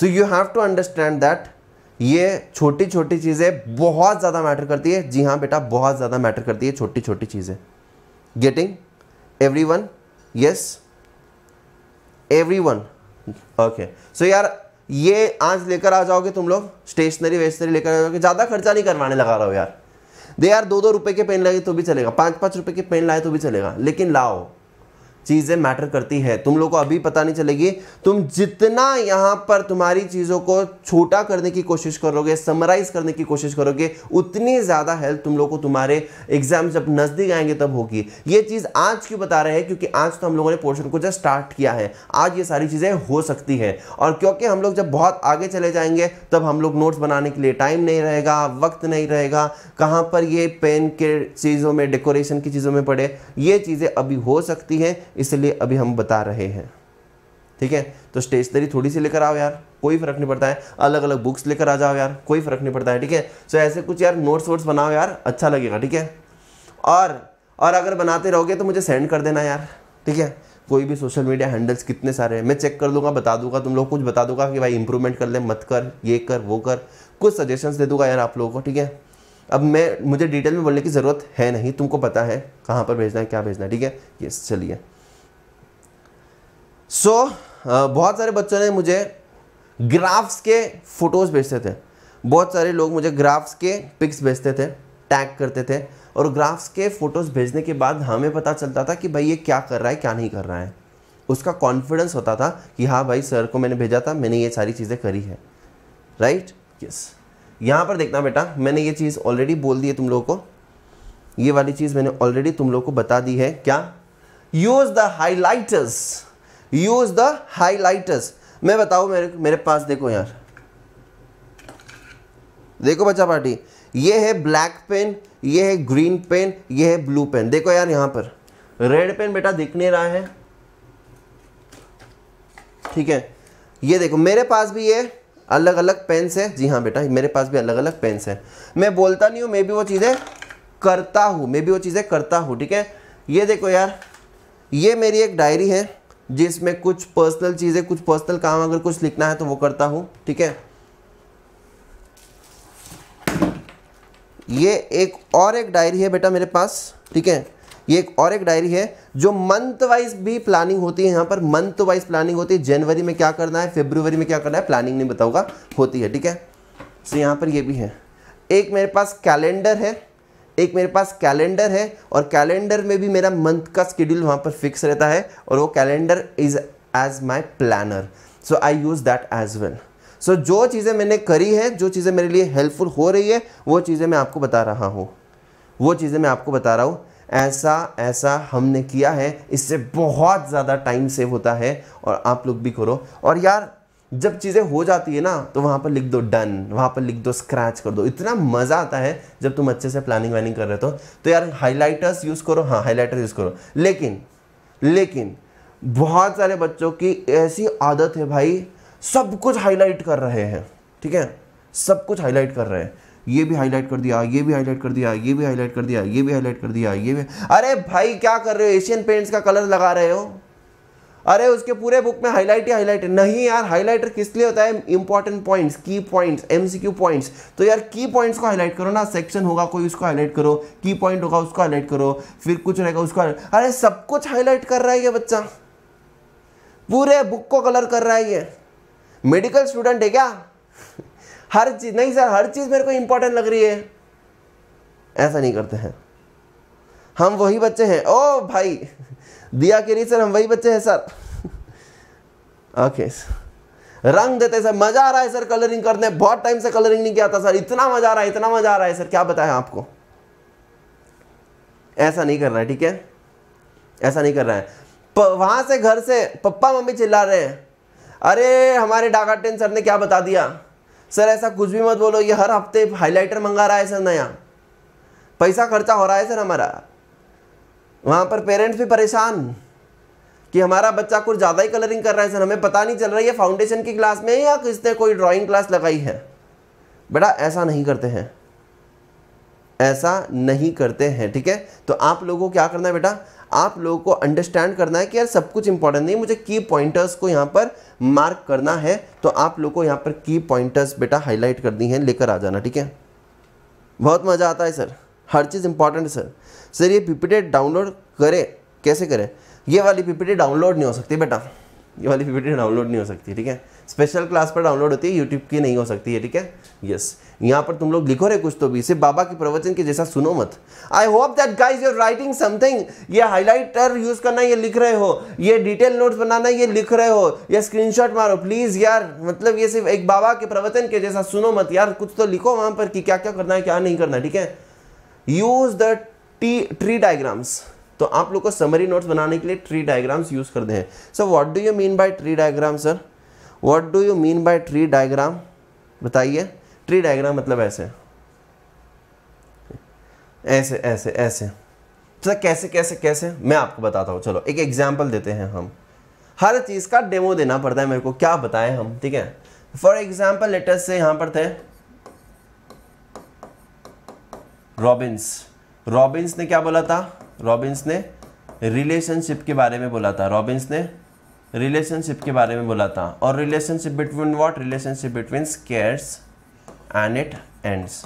so you have to understand that ये छोटी छोटी चीज़ें बहुत ज़्यादा मैटर करती है जी हाँ बेटा बहुत ज़्यादा मैटर करती है छोटी छोटी चीज़ें getting everyone yes everyone okay so यार ये आज लेकर आ जाओगे तुम लोग स्टेशनरी वेशनरी लेकर आ जाओगे ज़्यादा खर्चा नहीं करवाने लगा रहा हो यार दे यार दो दो रुपए के पेन लगे तो भी चलेगा पाँच पाँच रुपए के पेन लाए तो भी चलेगा लेकिन लाओ चीज़ें मैटर करती है तुम लोग को अभी पता नहीं चलेगी तुम जितना यहाँ पर तुम्हारी चीज़ों को छोटा करने की कोशिश करोगे समराइज करने की कोशिश करोगे उतनी ज़्यादा हेल्प तुम लोग को तुम्हारे एग्जाम जब नज़दीक आएंगे तब होगी ये चीज़ आज क्यों बता रहे हैं क्योंकि आज तो हम लोगों ने पोर्शन को जब स्टार्ट किया है आज ये सारी चीज़ें हो सकती है और क्योंकि हम लोग जब बहुत आगे चले जाएंगे तब हम लोग नोट्स बनाने के लिए टाइम नहीं रहेगा वक्त नहीं रहेगा कहाँ पर ये पेन के चीज़ों में डेकोरेशन की चीज़ों में पड़े ये चीज़ें अभी हो सकती हैं इसलिए अभी हम बता रहे हैं ठीक है तो स्टेशनरी थोड़ी सी लेकर आओ यार कोई फर्क नहीं पड़ता है अलग अलग बुक्स लेकर आ जाओ यार कोई फर्क नहीं पड़ता है ठीक है सो ऐसे कुछ यार नोट्स वोट्स बनाओ यार अच्छा लगेगा ठीक है और और अगर बनाते रहोगे तो मुझे सेंड कर देना यार ठीक है कोई भी सोशल मीडिया हैंडल्स कितने सारे हैं मैं चेक कर दूंगा बता दूंगा तुम लोग कुछ बता दूंगा कि भाई इंप्रूवमेंट कर ले मत कर ये कर वो कर कुछ सजेशंस दे दूंगा यार आप लोगों को ठीक है अब मैं मुझे डिटेल में बोलने की ज़रूरत है नहीं तुमको पता है कहाँ पर भेजना है क्या भेजना है ठीक है यस चलिए सो so, बहुत सारे बच्चों ने मुझे ग्राफ्स के फ़ोटोज़ भेजते थे बहुत सारे लोग मुझे ग्राफ्स के पिक्स भेजते थे टैग करते थे और ग्राफ्स के फ़ोटोज़ भेजने के बाद हमें पता चलता था कि भाई ये क्या कर रहा है क्या नहीं कर रहा है उसका कॉन्फिडेंस होता था कि हाँ भाई सर को मैंने भेजा था मैंने ये सारी चीज़ें करी है राइट यस यहाँ पर देखना बेटा मैंने ये चीज़ ऑलरेडी बोल दी है तुम लोगों को ये वाली चीज़ मैंने ऑलरेडी तुम लोग को बता दी है क्या use the highlighters use the highlighters मैं बताऊ मेरे मेरे पास देखो यार देखो बच्चा पार्टी ये है ब्लैक पेन ये है ग्रीन पेन ये है ब्लू पेन देखो यार यहां पर रेड पेन बेटा दिख नहीं रहा है ठीक है ये देखो मेरे पास भी ये अलग अलग पेन्स है जी हाँ बेटा मेरे पास भी अलग अलग पेन्स है मैं बोलता नहीं हूं मैं भी वो चीज़ें करता हूं मैं भी वो चीज़ें करता हूं ठीक है ये देखो यार ये मेरी एक डायरी है जिसमें कुछ पर्सनल चीज़ें कुछ पर्सनल काम अगर कुछ लिखना है तो वो करता हूं ठीक है ये एक और एक डायरी है बेटा मेरे पास ठीक है ये एक और एक डायरी है जो मंथ वाइज भी प्लानिंग होती है यहां पर मंथ वाइज प्लानिंग होती है जनवरी में क्या करना है फेब्रुवरी में क्या करना है प्लानिंग नहीं बताऊंगा होती है ठीक है सो यहां पर ये भी है एक मेरे पास कैलेंडर है एक मेरे पास कैलेंडर है और कैलेंडर में भी मेरा मंथ का स्केड्यूल वहाँ पर फिक्स रहता है और वो calendar is as my planner so I use that as well so जो चीज़ें मैंने करी है जो चीज़ें मेरे लिए हेल्पफुल हो रही है वो चीज़ें मैं आपको बता रहा हूँ वो चीज़ें मैं आपको बता रहा हूँ ऐसा ऐसा हमने किया है इससे बहुत ज़्यादा टाइम सेव होता है और आप लोग भी करो और यार जब चीज़ें हो जाती है ना तो वहाँ पर लिख दो डन वहाँ पर लिख दो स्क्रैच कर दो इतना मज़ा आता है जब तुम अच्छे से प्लानिंग वानिंग कर रहे हो तो, तो यार हाईलाइटर्स यूज़ करो हाँ हाईलाइटर यूज़ करो लेकिन लेकिन बहुत सारे बच्चों की ऐसी आदत है भाई सब कुछ हाईलाइट कर रहे हैं ठीक है सब कुछ हाईलाइट कर रहे हैं ये भी हाईलाइट कर दिया ये भी हाईलाइट कर दिया ये भी हाईलाइट कर दिया ये भी हाईलाइट कर दिया ये भी अरे भाई क्या कर रहे हो एशियन पेंट्स का कलर लगा रहे हो अरे उसके पूरे बुक में हाईलाइट ही हाईलाइट नहीं यार हाईलाइटर किस लिए होता है इंपॉर्टेंट पॉइंट्स की पॉइंट्स एमसीक्यू पॉइंट्स तो यार की पॉइंट्स को हाईलाइट करो ना सेक्शन होगा कोई उसको हाईलाइट करो की पॉइंट होगा उसको हाईलाइट करो फिर कुछ रहेगा उसको अरे सब कुछ हाईलाइट कर रहा है ये बच्चा पूरे बुक को कलर कर रहा है ये मेडिकल स्टूडेंट है क्या हर चीज़ नहीं सर हर चीज़ मेरे को इंपॉर्टेंट लग रही है ऐसा नहीं करते हैं हम वही बच्चे हैं ओ भाई दिया के नहीं सर हम वही बच्चे हैं सर ओके रंग देते सर मज़ा आ रहा है सर कलरिंग करने बहुत टाइम से कलरिंग नहीं किया था सर इतना मज़ा आ रहा है इतना मज़ा आ रहा है सर क्या बताएं आपको ऐसा नहीं कर रहा है ठीक है ऐसा नहीं कर रहा है वहां से घर से पप्पा मम्मी चिल्ला रहे हैं अरे हमारे डाका टेन सर ने क्या बता दिया सर ऐसा कुछ भी मत बोलो ये हर हफ्ते हाईलाइटर मंगा रहा है सर नया पैसा खर्चा हो रहा है सर हमारा वहाँ पर पेरेंट्स भी परेशान कि हमारा बच्चा कुछ ज़्यादा ही कलरिंग कर रहा है सर हमें पता नहीं चल रहा है फाउंडेशन की क्लास में या किसने कोई ड्राइंग क्लास लगाई है बेटा ऐसा नहीं करते हैं ऐसा नहीं करते हैं ठीक है तो आप लोगों को क्या करना है बेटा आप लोगों को अंडरस्टैंड करना है कि यार सब कुछ इंपॉर्टेंट नहीं मुझे की पॉइंटर्स को यहाँ पर मार्क करना है तो आप लोगों को यहाँ पर की पॉइंटर्स बेटा हाईलाइट करनी है लेकर आ जाना ठीक है बहुत मज़ा आता है सर हर चीज़ इंपॉर्टेंट है सर सर ये पीपीटी डाउनलोड करें कैसे करें ये वाली पीपीटी डाउनलोड नहीं हो सकती बेटा ये वाली पीपीटी डाउनलोड नहीं हो सकती ठीक है स्पेशल क्लास पर डाउनलोड होती है यूट्यूब की नहीं हो सकती है ठीक है यस यहाँ पर तुम लोग लिखो रहे कुछ तो भी सिर्फ बाबा के प्रवचन के जैसा सुनो मत I hope that guys you're writing something ये हाईलाइटर यूज करना ये लिख रहे हो ये डिटेल नोट्स बनाना ये लिख रहे हो या शॉट मारो प्लीज यार मतलब ये सिर्फ एक बाबा के प्रवचन के जैसा सुनो मत यार कुछ तो लिखो वहां पर कि क्या क्या करना है क्या नहीं करना ठीक है use the T tree diagrams तो आप लोग को समरी नोट्स बनाने के लिए ट्री डायग्राम्स यूज़ करते हैं sir what do you mean by tree diagram sir what do you mean by tree diagram बताइए ट्री डायग्राम मतलब ऐसे ऐसे ऐसे ऐसे सर तो कैसे कैसे कैसे मैं आपको बताता हूँ चलो एक एग्जाम्पल देते हैं हम हर चीज़ का डेमो देना पड़ता है मेरे को क्या बताएं हम ठीक है फॉर एग्जाम्पल लेटेस्ट से यहां पर थे रॉबिन्स रॉबिन्स ने क्या बोला था रॉबिन्स ने रिलेशनशिप के बारे में बोला था रॉबिन्स ने रिलेशनशिप के बारे में बोला था और relationship between what relationship between squares and it ends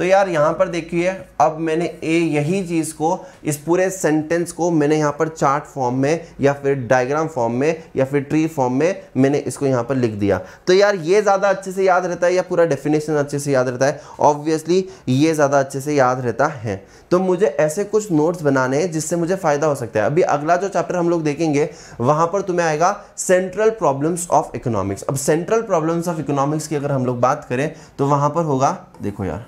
तो यार यहाँ पर देखिए अब मैंने ए यही चीज़ को इस पूरे सेंटेंस को मैंने यहाँ पर चार्ट फॉर्म में या फिर डायग्राम फॉर्म में या फिर ट्री फॉर्म में मैंने इसको यहाँ पर लिख दिया तो यार ये ज़्यादा अच्छे से याद रहता है या पूरा डेफिनेशन अच्छे से याद रहता है ऑब्वियसली ये ज़्यादा अच्छे से याद रहता है तो मुझे ऐसे कुछ नोट्स बनाने हैं जिससे मुझे फ़ायदा हो सकता है अभी अगला जो चैप्टर हम लोग देखेंगे वहाँ पर तुम्हें आएगा सेंट्रल प्रॉब्लम्स ऑफ इकोनॉमिक्स अब सेंट्रल प्रॉब्लम्स ऑफ इकोनॉमिक्स की अगर हम लोग बात करें तो वहाँ पर होगा देखो यार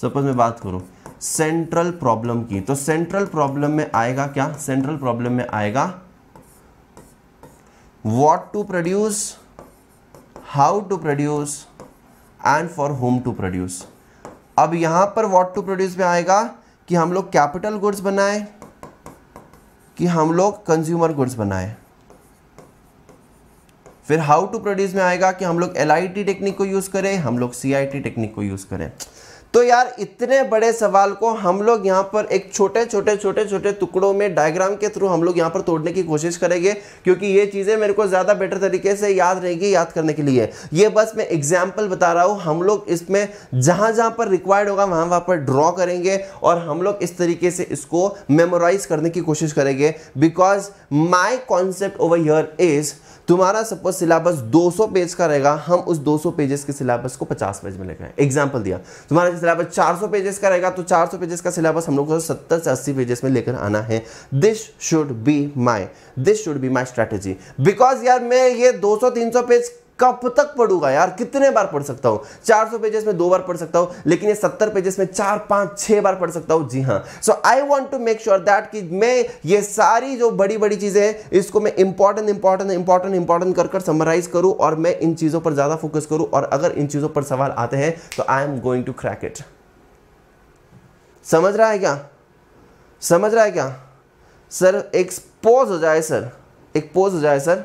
सपोज मैं बात करूँ सेंट्रल प्रॉब्लम की तो सेंट्रल प्रॉब्लम में आएगा क्या सेंट्रल प्रॉब्लम में आएगा what to produce how to produce and for whom to produce अब यहां पर वॉट टू प्रोड्यूस में आएगा कि हम लोग कैपिटल गुड्स बनाए कि हम लोग कंज्यूमर गुड्स बनाए फिर हाउ टू प्रोड्यूस में आएगा कि हम लोग एल टेक्निक को यूज़ करें हम लोग सी टेक्निक को यूज़ करें तो यार इतने बड़े सवाल को हम लोग यहाँ पर एक छोटे छोटे छोटे छोटे टुकड़ों में डायग्राम के थ्रू हम लोग यहाँ पर तोड़ने की कोशिश करेंगे क्योंकि ये चीज़ें मेरे को ज़्यादा बेटर तरीके से याद रहेगी याद करने के लिए ये बस मैं एग्जाम्पल बता रहा हूँ हम लोग इसमें जहाँ जहाँ पर रिक्वायर्ड होगा वहाँ वहाँ पर ड्रॉ करेंगे और हम लोग इस तरीके से इसको मेमोराइज करने की कोशिश करेंगे because my concept over here is तुम्हारा सपोज सिलेबस 200 पेज का रहेगा हम उस 200 पेजेस के सिलेबस को 50 पेज में लेकर आए एग्जाम्पल दिया तुम्हारा सिलेबस 400 पेजेस का रहेगा तो 400 पेजेस का सिलेबस हम लोग को 70 से 80 पेजेस में लेकर आना है this should be my this should be my strategy because यार मैं ये 200 300 पेज कब तक पढ़ूंगा यार कितने बार पढ़ सकता चार 400 पेजेस में दो बार पढ़ सकता हूं लेकिन ये 70 पेजेस में चार पांच छह बार पढ़ सकता हूं जी हाँ so I want to make sure that कि मैं ये सारी जो बड़ी बड़ी चीज़ें हैं इसको मैं इंपॉर्टेंट इंपॉर्टेंट इंपॉर्टेंट इंपॉर्टेंट कर कर समराइज करूँ और मैं इन चीज़ों पर ज़्यादा फोकस करूँ और अगर इन चीज़ों पर सवाल आते हैं तो I am going to crack it समझ रहा है क्या समझ रहा है क्या सर एक पोज हो जाए सर एक पोज हो जाए सर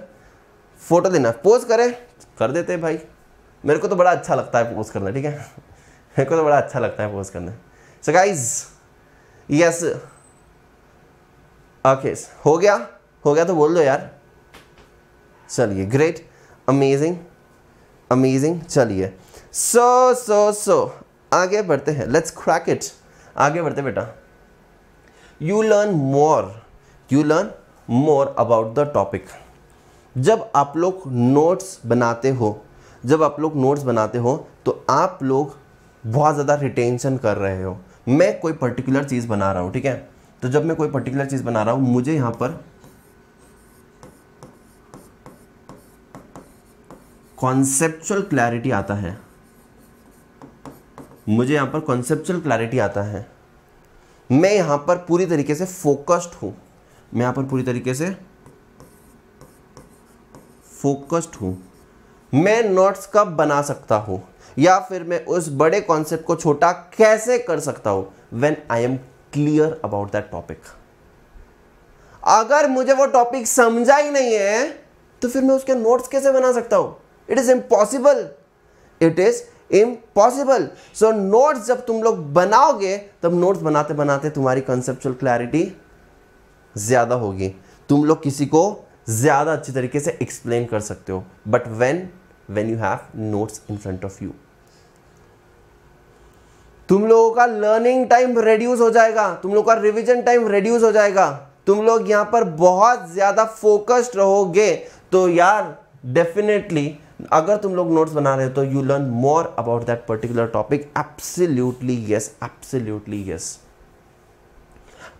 फोटो देना पोज करें कर देते हैं भाई मेरे को तो बड़ा अच्छा लगता है पोस्ट करना ठीक है मेरे को तो बड़ा अच्छा लगता है पोस्ट करना सो गाइज यस ओके हो गया हो गया तो बोल दो यार चलिए ग्रेट अमेजिंग अमेजिंग चलिए सो सो सो आगे बढ़ते हैं लेट्स क्रैक इट आगे बढ़ते बेटा you learn more you learn more about the topic जब आप लोग नोट्स बनाते हो जब आप लोग नोट्स बनाते हो तो आप लोग बहुत ज़्यादा रिटेंशन कर रहे हो मैं कोई पर्टिकुलर चीज़ बना रहा हूँ ठीक है तो जब मैं कोई पर्टिकुलर चीज़ बना रहा हूँ मुझे यहाँ पर कॉन्सेप्चुअल क्लैरिटी आता है मुझे यहाँ पर कॉन्सेप्चुअल क्लैरिटी आता है मैं यहाँ पर पूरी तरीके से फोकस्ड हूँ मैं यहाँ पर पूरी तरीके से फोकस्ड हूँ मैं नोट्स कब बना सकता हूँ या फिर मैं उस बड़े कॉन्सेप्ट को छोटा कैसे कर सकता हूँ when I am clear about that topic अगर मुझे वो टॉपिक समझा ही नहीं है तो फिर मैं उसके नोट्स कैसे बना सकता हूँ it is impossible it is impossible so notes जब तुम लोग बनाओगे तब नोट्स बनाते बनाते तुम्हारी कंसेप्चुअल क्लैरिटी ज़्यादा होगी तुम लोग किसी को ज़्यादा अच्छी तरीके से एक्सप्लेन कर सकते हो but when when you have notes in front of you तुम लोगों का लर्निंग टाइम रिड्यूस हो जाएगा तुम लोगों का रिविजन टाइम रिड्यूस हो जाएगा तुम लोग यहां पर बहुत ज़्यादा फोकस्ड रहोगे तो यार डेफिनेटली अगर तुम लोग नोट्स बना रहे हो तो you learn more about that particular topic absolutely yes absolutely yes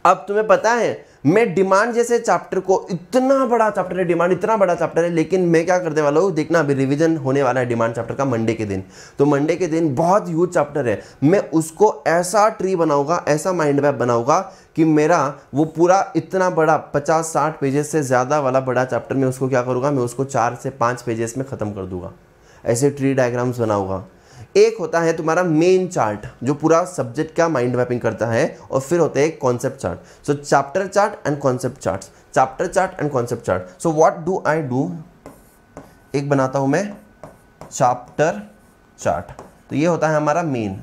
अब तुम्हें पता है मैं डिमांड जैसे चैप्टर को इतना बड़ा चैप्टर है डिमांड इतना बड़ा चैप्टर है लेकिन मैं क्या करने वाला हूँ देखना अभी रिविजन होने वाला है डिमांड चैप्टर का मंडे के दिन तो मंडे के दिन बहुत यूज चैप्टर है मैं उसको ऐसा ट्री बनाऊंगा ऐसा माइंड मैप बनाऊंगा कि मेरा वो पूरा इतना बड़ा पचास साठ पेजेस से ज़्यादा वाला बड़ा चैप्टर मैं उसको क्या करूँगा मैं उसको चार से पाँच पेजेस में ख़त्म कर दूंगा ऐसे ट्री डायग्राम्स बनाऊंगा एक होता है तुम्हारा मेन चार्ट जो पूरा सब्जेक्ट का माइंड मैपिंग करता है और फिर होता है concept chart so chapter chart and concept chart chapter chart and concept chart so what do I do एक बनाता हूँ मैं चैप्टर चार्ट तो ये होता है हमारा मेन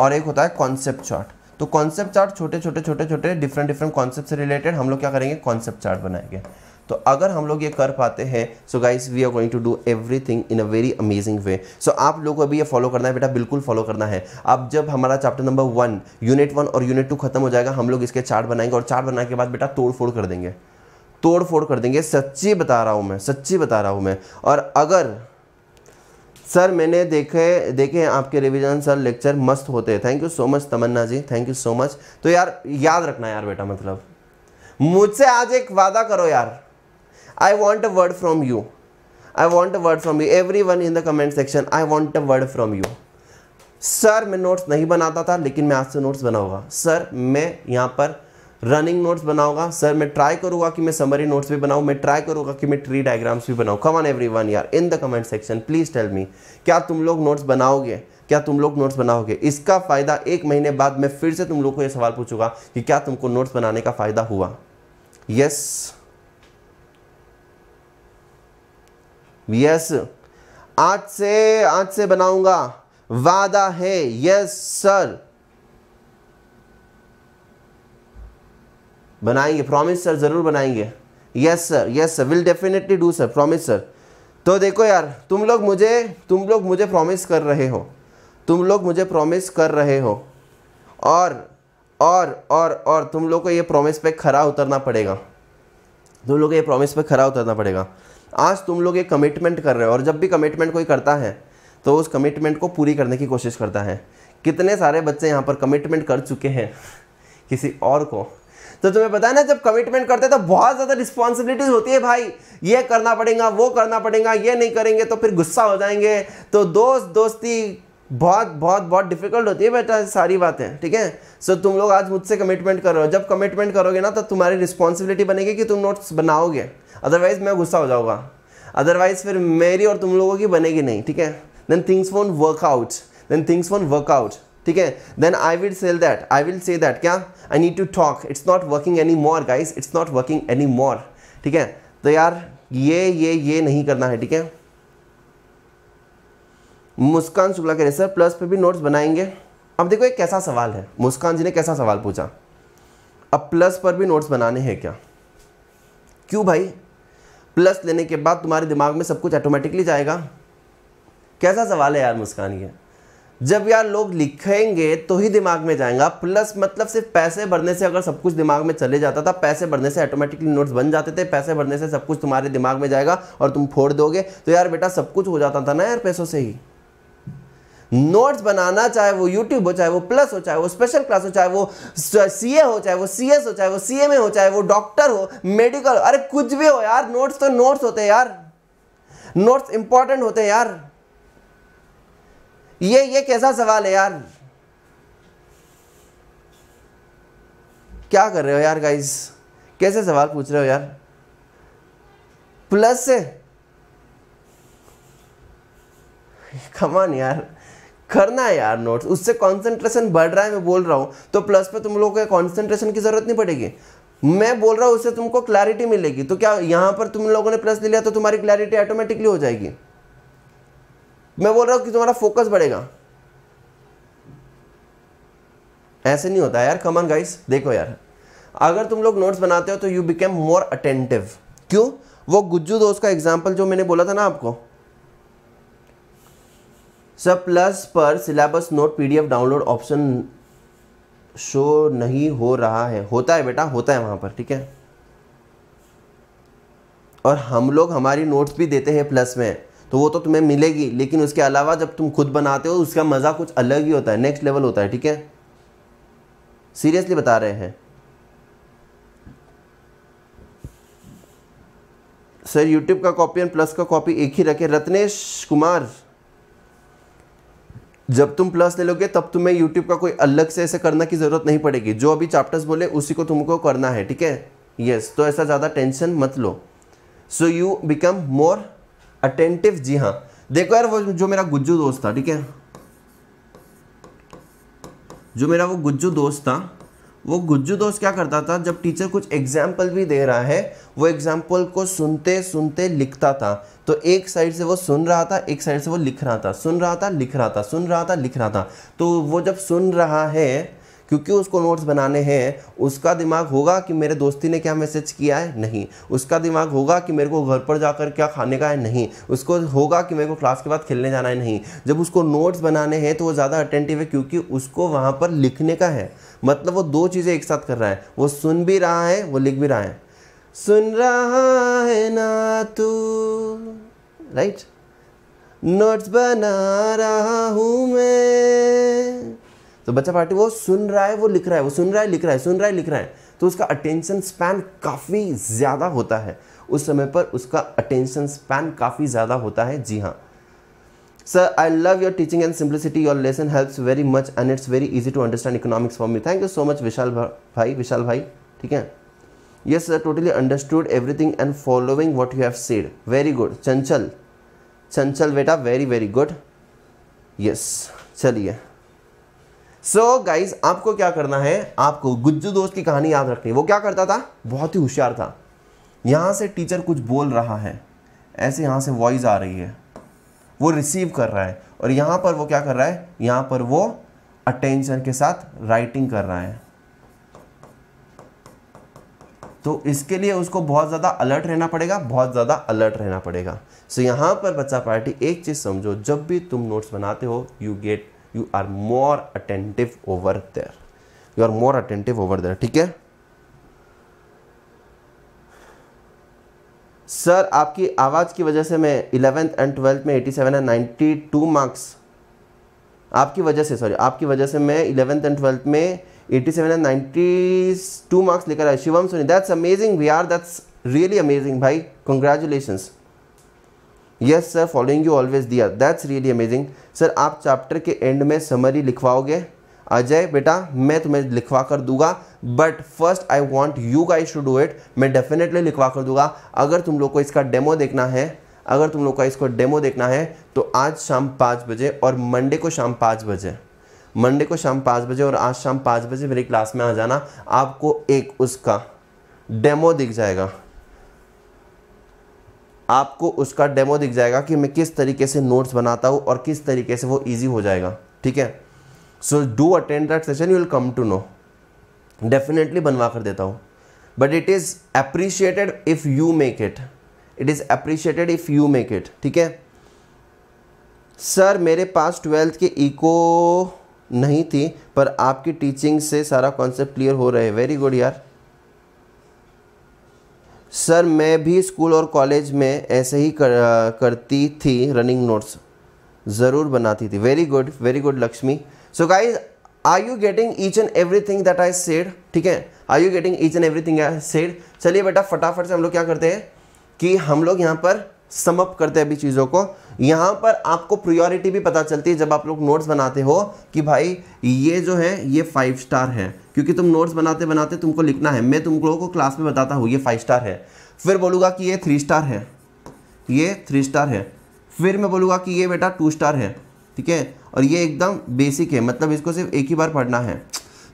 और एक होता है कॉन्सेप्ट चार्ट तो कॉन्सेप्ट चार्ट छोटे छोटे छोटे छोटे डिफरेंट डिफरेंट कॉन्सेप्ट से रिलेटेड हम लोग क्या करेंगे कॉन्सेप्ट चार्ट बनाएंगे तो अगर हम लोग ये कर पाते हैं so guys we are going to do everything in a very amazing way so आप लोगों को अभी ये फॉलो करना है बेटा बिल्कुल फॉलो करना है अब जब हमारा chapter number one unit one और यूनिट टू खत्म हो जाएगा हम लोग इसके चार्ट बनाएंगे और चार्ट बनाने के बाद बेटा तोड़ फोड़ कर देंगे तोड़ फोड़ कर देंगे सच्ची बता रहा हूँ मैं सच्ची बता रहा हूँ मैं और अगर सर मैंने देखे देखे आपके रिवीजन सर लेक्चर मस्त होते हैं thank you so much Tamanna ji thank you so much तो यार याद रखना यार बेटा मतलब मुझसे आज एक वादा करो यार I want a word from you I want a word from you everyone in the comment section I want a word from you sir मैं नोट्स नहीं बनाता था लेकिन मैं आज से नोट्स बनाऊंगा सर मैं यहाँ पर रनिंग नोट्स बनाऊंगा सर मैं ट्राई करूंगा कि मैं समरी नोट्स भी बनाऊं मैं ट्राई करूंगा कि मैं ट्री डायग्राम्स भी बनाऊं कम ऑन एवरी वन यार in the comment section please tell me क्या तुम लोग नोट्स बनाओगे क्या तुम लोग नोट्स बनाओगे इसका फ़ायदा एक महीने बाद मैं फिर से तुम लोग को यह सवाल पूछूंगा कि क्या तुमको नोट्स बनाने का फ़ायदा हुआ यस yes. यस आज से आज से बनाऊंगा वादा है यस सर बनाएंगे प्रॉमिस सर ज़रूर बनाएंगे yes sir yes sir will definitely do sir promise sir तो देखो यार तुम लोग मुझे तुम लोग मुझे प्रॉमिस कर रहे हो तुम लोग मुझे प्रॉमिस कर रहे हो और और और और तुम लोग को ये प्रॉमिस पे खरा उतरना पड़ेगा तुम लोग को ये प्रॉमिस पे खरा उतरना पड़ेगा आज तुम लोग एक कमिटमेंट कर रहे हो और जब भी कमिटमेंट कोई करता है तो उस कमिटमेंट को पूरी करने की कोशिश करता है कितने सारे बच्चे यहाँ पर कमिटमेंट कर चुके हैं किसी और को तो तुम्हें पता है ना जब कमिटमेंट करते हैं तो बहुत ज़्यादा रिस्पॉन्सिबिलिटीज होती है भाई ये करना पड़ेगा वो करना पड़ेगा ये नहीं करेंगे तो फिर गुस्सा हो जाएंगे तो दोस्त दोस्ती बहुत बहुत बहुत डिफिकल्ट होती है बेटा सारी बातें ठीक है सो तुम लोग आज मुझसे कमिटमेंट कर रहे हो जब कमिटमेंट करोगे ना तो तुम्हारी रिस्पॉन्सिबिलिटी बनेगी कि तुम नोट्स बनाओगे अदरवाइज मैं गुस्सा हो जाऊँगा अदरवाइज फिर मेरी और तुम लोगों की बनेगी नहीं ठीक है then things phone work out then things won't work out ठीक है then I will sell that I will say that क्या I need to talk it's not working anymore guys it's not working anymore ठीक है तो यार ये ये ये नहीं करना है ठीक है मुस्कान शुक्ला कह रहे सर प्लस पे भी नोट्स बनाएंगे अब देखो एक कैसा सवाल है मुस्कान जी ने कैसा सवाल पूछा अब प्लस पर भी नोट्स बनाने हैं क्या क्यों भाई प्लस लेने के बाद तुम्हारे दिमाग में सब कुछ ऑटोमेटिकली जाएगा कैसा सवाल है यार मुस्कान ये जब यार लोग लिखेंगे तो ही दिमाग में जाएगा प्लस मतलब सिर्फ पैसे भरने से अगर सब कुछ दिमाग में चले जाता था पैसे भरने से ऑटोमेटिकली नोट्स बन जाते थे पैसे भरने से सब कुछ तुम्हारे दिमाग में जाएगा और तुम फोड़ दोगे तो यार बेटा सब कुछ हो जाता था ना यार पैसों से ही नोट्स बनाना चाहे वो यूट्यूब हो चाहे वो प्लस हो चाहे वो स्पेशल क्लास हो चाहे वो सी हो चाहे वो सी हो चाहे वो सी हो चाहे वो डॉक्टर हो मेडिकल हो अरे कुछ भी हो यार नोट्स तो नोट्स होते हैं यार नोट्स इंपॉर्टेंट होते हैं यार ये ये कैसा सवाल है यार क्या कर रहे हो यार गाइस कैसे सवाल पूछ रहे हो यार प्लस से कमान यार करना है यार नोट्स उससे कॉन्सेंट्रेशन बढ़ रहा है मैं बोल रहा हूँ तो प्लस पे तुम लोगों को कॉन्सेंट्रेशन की ज़रूरत नहीं पड़ेगी मैं बोल रहा हूँ उससे तुमको क्लैरिटी मिलेगी तो क्या यहाँ पर तुम लोगों ने प्लस ले लिया तो तुम्हारी क्लैरिटी ऑटोमेटिकली हो जाएगी मैं बोल रहा हूँ कि तुम्हारा फोकस बढ़ेगा ऐसे नहीं होता यार कमन गाइस देखो यार अगर तुम लोग नोट्स बनाते हो तो यू बिकेम मोर अटेंटिव क्यों वो गुज्जू दोस्त का एग्जाम्पल जो मैंने बोला था ना आपको सब प्लस पर syllabus note PDF download option show नहीं हो रहा है होता है बेटा होता है वहाँ पर ठीक है और हम लोग हमारी नोट्स भी देते हैं प्लस में तो वो तो तुम्हें मिलेगी लेकिन उसके अलावा जब तुम खुद बनाते हो उसका मज़ा कुछ अलग ही होता है नेक्स्ट लेवल होता है ठीक है सीरियसली बता रहे हैं सर यूट्यूब का कॉपी एंड प्लस का कॉपी एक ही रखे रत्नेश कुमार जब तुम प्लस ले लोगे तब तुम्हें यूट्यूब का कोई अलग से ऐसे करना की ज़रूरत नहीं पड़ेगी जो अभी चैप्टर्स बोले उसी को तुमको करना है ठीक है यस तो ऐसा ज़्यादा टेंशन मत लो so you become more attentive जी हाँ देखो यार वो जो मेरा गुज्जू दोस्त था ठीक है जो मेरा वो गुज्जू दोस्त था वो गुज्जू दोस्त क्या करता था जब टीचर कुछ एग्जाम्पल भी दे रहा है वो एग्जाम्पल को सुनते सुनते लिखता था तो एक साइड से वो सुन रहा था एक साइड से वो लिख रहा था सुन रहा था लिख रहा था सुन रहा था लिख रहा था तो वो जब सुन रहा है क्योंकि उसको नोट्स बनाने हैं उसका दिमाग होगा कि मेरे दोस्ती ने क्या मैसेज किया है नहीं उसका दिमाग होगा कि मेरे को घर पर जाकर क्या खाने का है नहीं उसको होगा कि मेरे को क्लास के बाद खेलने जाना है नहीं जब उसको नोट्स बनाने हैं तो वो ज़्यादा अटेंटिव है क्योंकि उसको वहाँ पर लिखने का है मतलब वो दो चीज़ें एक साथ कर रहा है वो सुन भी रहा है वो लिख भी रहा है सुन रहा है ना तू राइट नोट्स बना रहा हूँ मैं तो बच्चा पार्टी वो सुन रहा है वो लिख रहा है वो सुन रहा है लिख रहा है सुन रहा है लिख रहा है तो उसका अटेंशन स्पैन काफ़ी ज़्यादा होता है उस समय पर उसका अटेंशन स्पैन काफ़ी ज़्यादा होता है जी हाँ Sir, I love your teaching and simplicity. Your lesson helps very much and it's very easy to understand economics for me. Thank you so much, Vishal Bhai. Vishal Bhai, ठीक है? Yes, sir. Totally understood everything and following what you have said. Very good. Chanchal, Chanchal बेटा, very very good. Yes. चलिए. सो so, guys आपको क्या करना है आपको गुज्जू दोस्त की कहानी याद रखनी वो क्या करता था बहुत ही होशियार था यहाँ से टीचर कुछ बोल रहा है ऐसे यहाँ से वॉइस आ रही है वो रिसीव कर रहा है और यहाँ पर वो क्या कर रहा है यहाँ पर वो अटेंशन के साथ राइटिंग कर रहा है तो इसके लिए उसको बहुत ज़्यादा अलर्ट रहना पड़ेगा बहुत ज़्यादा अलर्ट रहना पड़ेगा सो so, यहाँ पर बच्चा पार्टी एक चीज़ समझो जब भी तुम नोट्स बनाते हो you get you are more attentive over there you are more attentive over there ठीक है सर आपकी आवाज़ की वजह से मैं इलेवेंथ एंड ट्वेल्थ में 87 एंड टू मार्क्स आपकी वजह से सॉरी आपकी वजह से मैं इलेवेंथ एंड ट्वेल्थ में 87 एंड टू मार्क्स लेकर आया Shivam Soni that's amazing we are that's really amazing भाई congratulations yes sir following you always दिया दैट्स रियली अमेजिंग सर आप चैप्टर के एंड में समरी लिखवाओगे अजय बेटा मैं तुम्हें लिखवा कर दूंगा but first I want you guys to do it मैं डेफिनेटली लिखवा कर दूंगा अगर तुम लोग को इसका डेमो देखना है अगर तुम लोग का इसको डेमो देखना है तो आज शाम पाँच बजे और मंडे को शाम पाँच बजे मंडे को शाम पाँच बजे और आज शाम पाँच बजे मेरी क्लास में आ जाना आपको एक उसका डेमो दिख जाएगा आपको उसका डेमो दिख जाएगा कि मैं किस तरीके से नोट्स बनाता हूँ और किस तरीके से वो ईजी हो जाएगा ठीक है so do attend that session you will come to know definitely बनवा कर देता हूँ but it is appreciated if you make it it is appreciated if you make it ठीक है सर मेरे पास ट्वेल्थ के इको नहीं थी पर आपकी टीचिंग से सारा कॉन्सेप्ट क्लियर हो रहे वेरी गुड यार सर मैं भी स्कूल और कॉलेज में ऐसे ही कर, करती थी रनिंग नोट्स ज़रूर बनाती थी very good very good Lakshmi so guys are you getting each and everything that I said ठीक है are you getting each and everything I said चलिए बेटा फटाफट से हम लोग क्या करते हैं कि हम लोग यहाँ पर समअप करते हैं अभी चीज़ों को यहाँ पर आपको प्रियोरिटी भी पता चलती है जब आप लोग नोट्स बनाते हो कि भाई ये जो है ये फाइव स्टार है क्योंकि तुम नोट्स बनाते बनाते तुमको लिखना है मैं तुम लोगों को क्लास में बताता हूँ ये फाइव स्टार है फिर बोलूँगा कि ये थ्री स्टार है ये थ्री स्टार है फिर मैं बोलूँगा कि ये बेटा टू स्टार है ठीक है और ये एकदम बेसिक है मतलब इसको सिर्फ एक ही बार पढ़ना है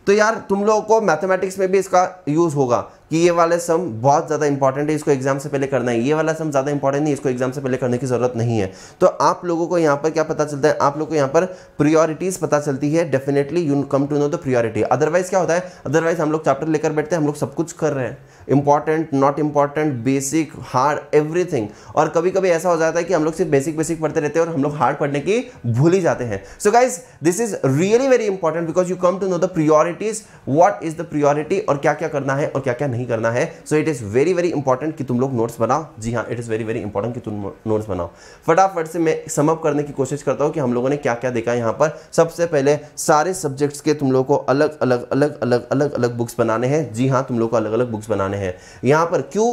तो यार तुम लोगों को मैथमेटिक्स में भी इसका यूज़ होगा कि ये वाला सम बहुत ज़्यादा इंपॉर्टेंट है इसको एग्जाम से पहले करना है ये वाला सम ज़्यादा इंपॉर्टेंट नहीं इसको एग्जाम से पहले करने की ज़रूरत नहीं है तो आप लोगों को यहाँ पर क्या पता चलता है आप लोग को यहाँ पर प्रियोरिटीज़ पता चलती है definitely you come to know the priority otherwise क्या होता है अदरवाइज़ हम लोग चैप्टर लेकर बैठते हैं हम लोग सब कुछ कर रहे हैं important not important basic hard everything और कभी कभी ऐसा हो जाता है कि हम लोग सिर्फ बेसिक बेसिक पढ़ते रहते हैं और हम लोग हार्ड पढ़ने की भूल ही जाते हैं so guys this is really very important because you come to know the priorities what is the priority और क्या क्या करना है और क्या क्या नहीं नहीं करना है so it is very very important कि तुम लोग नोट्स बनाओ जी हाँ it is very very important कि तुम नोट्स बनाओ फटाफट से मैं समअप करने की कोशिश करता हूँ कि हम लोगों ने क्या क्या देखा यहाँ पर सबसे पहले सारे सब्जेक्ट्स के तुम लोग को अलग अलग अलग अलग अलग अलग बुक्स बनाने हैं जी हाँ तुम लोग को अलग अलग बुक्स बनाने हैं यहाँ पर क्यों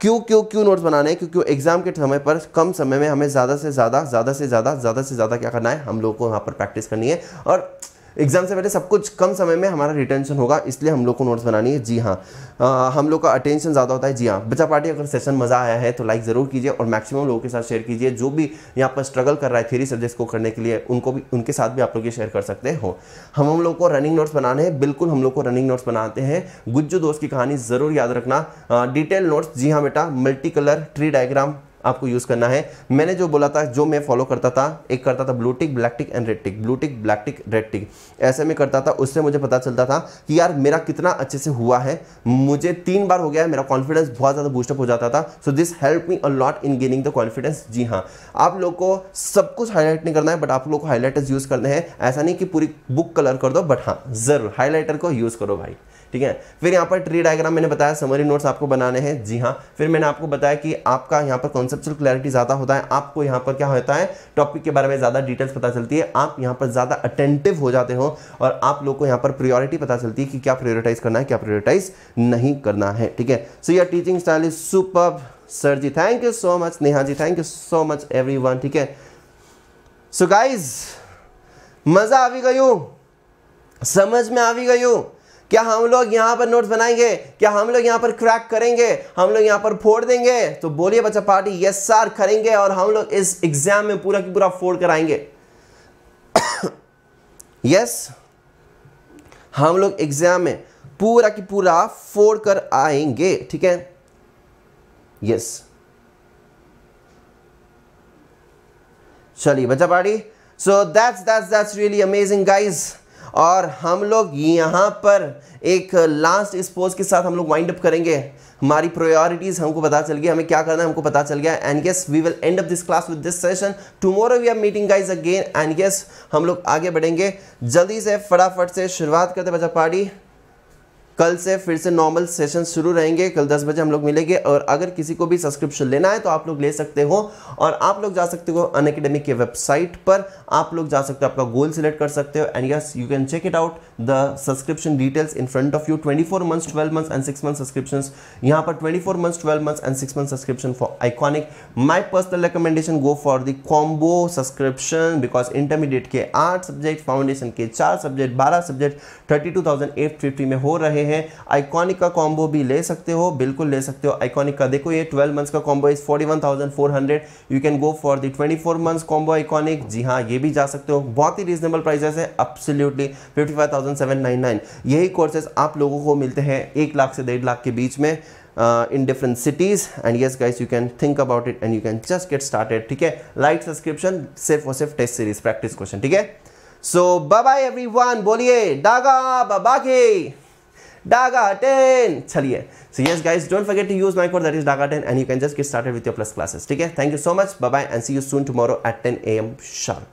क्यों क्यों क्यों नोट्स बनाने हैं क्योंकि एग्जाम के समय पर कम समय में हमें ज़्यादा से ज़्यादा ज़्यादा से ज़्यादा ज़्यादा से ज़्यादा क्या करना है हम लोगों को यहाँ पर प्रैक्टिस करनी है और एग्जाम से पहले सब कुछ कम समय में हमारा रिटेंशन होगा इसलिए हम लोग को नोट्स बनानी है जी हाँ हम लोग का अटेंशन ज़्यादा होता है जी हाँ बच्चा पार्टी अगर सेशन मज़ा आया है तो लाइक ज़रूर कीजिए और मैक्सिमम लोगों के साथ शेयर कीजिए जो भी यहाँ पर स्ट्रगल कर रहा है थेरी सब्जेक्ट्स को करने के लिए उनको भी उनके साथ भी आप लोग ये शेयर कर सकते हो हम हम लोग को रनिंग नोट्स बनाने हैं बिल्कुल हम लोग को रनिंग नोट्स बनाते हैं गुज्जू दोस्त की कहानी ज़रूर याद रखना डिटेल नोट्स जी हाँ बेटा मल्टी कलर ट्री डायग्राम आपको यूज़ करना है मैंने जो बोला था जो मैं फॉलो करता था एक करता था blue tick black tick and red tick blue tick black tick red tick ऐसे में करता था उससे मुझे पता चलता था कि यार मेरा कितना अच्छे से हुआ है मुझे तीन बार हो गया है मेरा कॉन्फिडेंस बहुत ज़्यादा बूस्टअप हो जाता था so this help me a lot in gaining the confidence जी हाँ आप लोग को सब कुछ हाईलाइट नहीं करना है बट आप लोग को हाईलाइटर्स यूज़ करने हैं ऐसा नहीं कि पूरी बुक कलर कर दो बट हाँ ज़रूर हाईलाइटर को यूज़ करो भाई ठीक है फिर यहाँ पर ट्री डायग्राम मैंने बताया समरी नोट्स आपको बनाने हैं जी हाँ फिर मैंने आपको बताया कि आपका यहाँ पर कॉन्सेप्चुअल क्लैरिटी ज़्यादा होता है आपको यहाँ पर क्या होता है टॉपिक के बारे में ज़्यादा डिटेल्स पता चलती है आप यहाँ पर ज़्यादा अटेंटिव हो जाते हो और आप लोग को यहाँ पर प्रियोरिटी पता चलती है कि क्या प्रियोरिटाइज करना है क्या प्रियोरिटाइज नहीं करना है ठीक है so your teaching style is super sir ji thank you so much Neha ji thank you so much every ठीक है सो गाइज मज़ा आवी गयो समझ में आवी गयो क्या हम लोग यहाँ पर नोट्स बनाएंगे क्या हम लोग यहाँ पर क्रैक करेंगे हम लोग यहाँ पर फोड़ देंगे तो बोलिए बच्चा पार्टी यस सर करेंगे और हम लोग इस एग्जाम में पूरा की पूरा फोड़ कराएंगे यस हम लोग एग्जाम में पूरा की पूरा फोड़ कर आएंगे ठीक है यस चलिए बच्चा party so that's that's that's really amazing guys और हम लोग यहाँ पर एक लास्ट इस पोज के साथ हम लोग वाइंड अप करेंगे हमारी प्रायोरिटीज़ हमको पता चल गया हमें क्या करना है हमको पता चल गया and guess we will end of this class with this session tomorrow we are meeting guys again and guess हम लोग आगे बढ़ेंगे जल्दी से फटाफट से शुरुआत करते बचा पार्टी कल से फिर से नॉर्मल सेशन शुरू रहेंगे कल 10 बजे हम लोग मिलेंगे और अगर किसी को भी सब्सक्रिप्शन लेना है तो आप लोग ले सकते हो और आप लोग जा सकते हो अन अकेडमी के वेबसाइट पर आप लोग जा सकते हो आपका गोल सिलेक्ट कर सकते हो and yes you can check it out the subscription details in front of you twenty four months twelve months and six month subscription यहाँ पर twenty four months twelve months and six month subscription for iconic my personal recommendation go for the combo subscription because intermediate के आठ subject foundation के चार subject बारह subject thirty two thousand eight fifty में हो रहे हैं आइकॉनिक का कॉम्बो भी ले सकते हो बिल्कुल ले सकते हो आइकॉनिक का देखो ये ट्वेल्व मंथ्स का combo is forty one thousand four hundred you can go for the twenty four months combo iconic जी हाँ ये भी जा सकते हो बहुत ही रीजनेबल प्राइजेस है absolutely fifty five thousand seven nine nine यही कोर्सेज आप लोगों को मिलते हैं एक लाख से डेढ़ लाख के बीच में in different cities and yes guys you can think about it and you can just get started ठीक है लाइट सब्सक्रिप्शन सिर्फ और सिर्फ टेस्ट सीरीज प्रैक्टिस क्वेश्चन ठीक है सो बाय बाय एवरीवन बोलिए डागा बाबा की Daga 10 chaliye. So yes guys don't forget to use my code that is Daga 10 and you can just get started with your plus classes. Okay? Thank you so much. Bye bye and see you soon tomorrow at 10 a.m. sharp.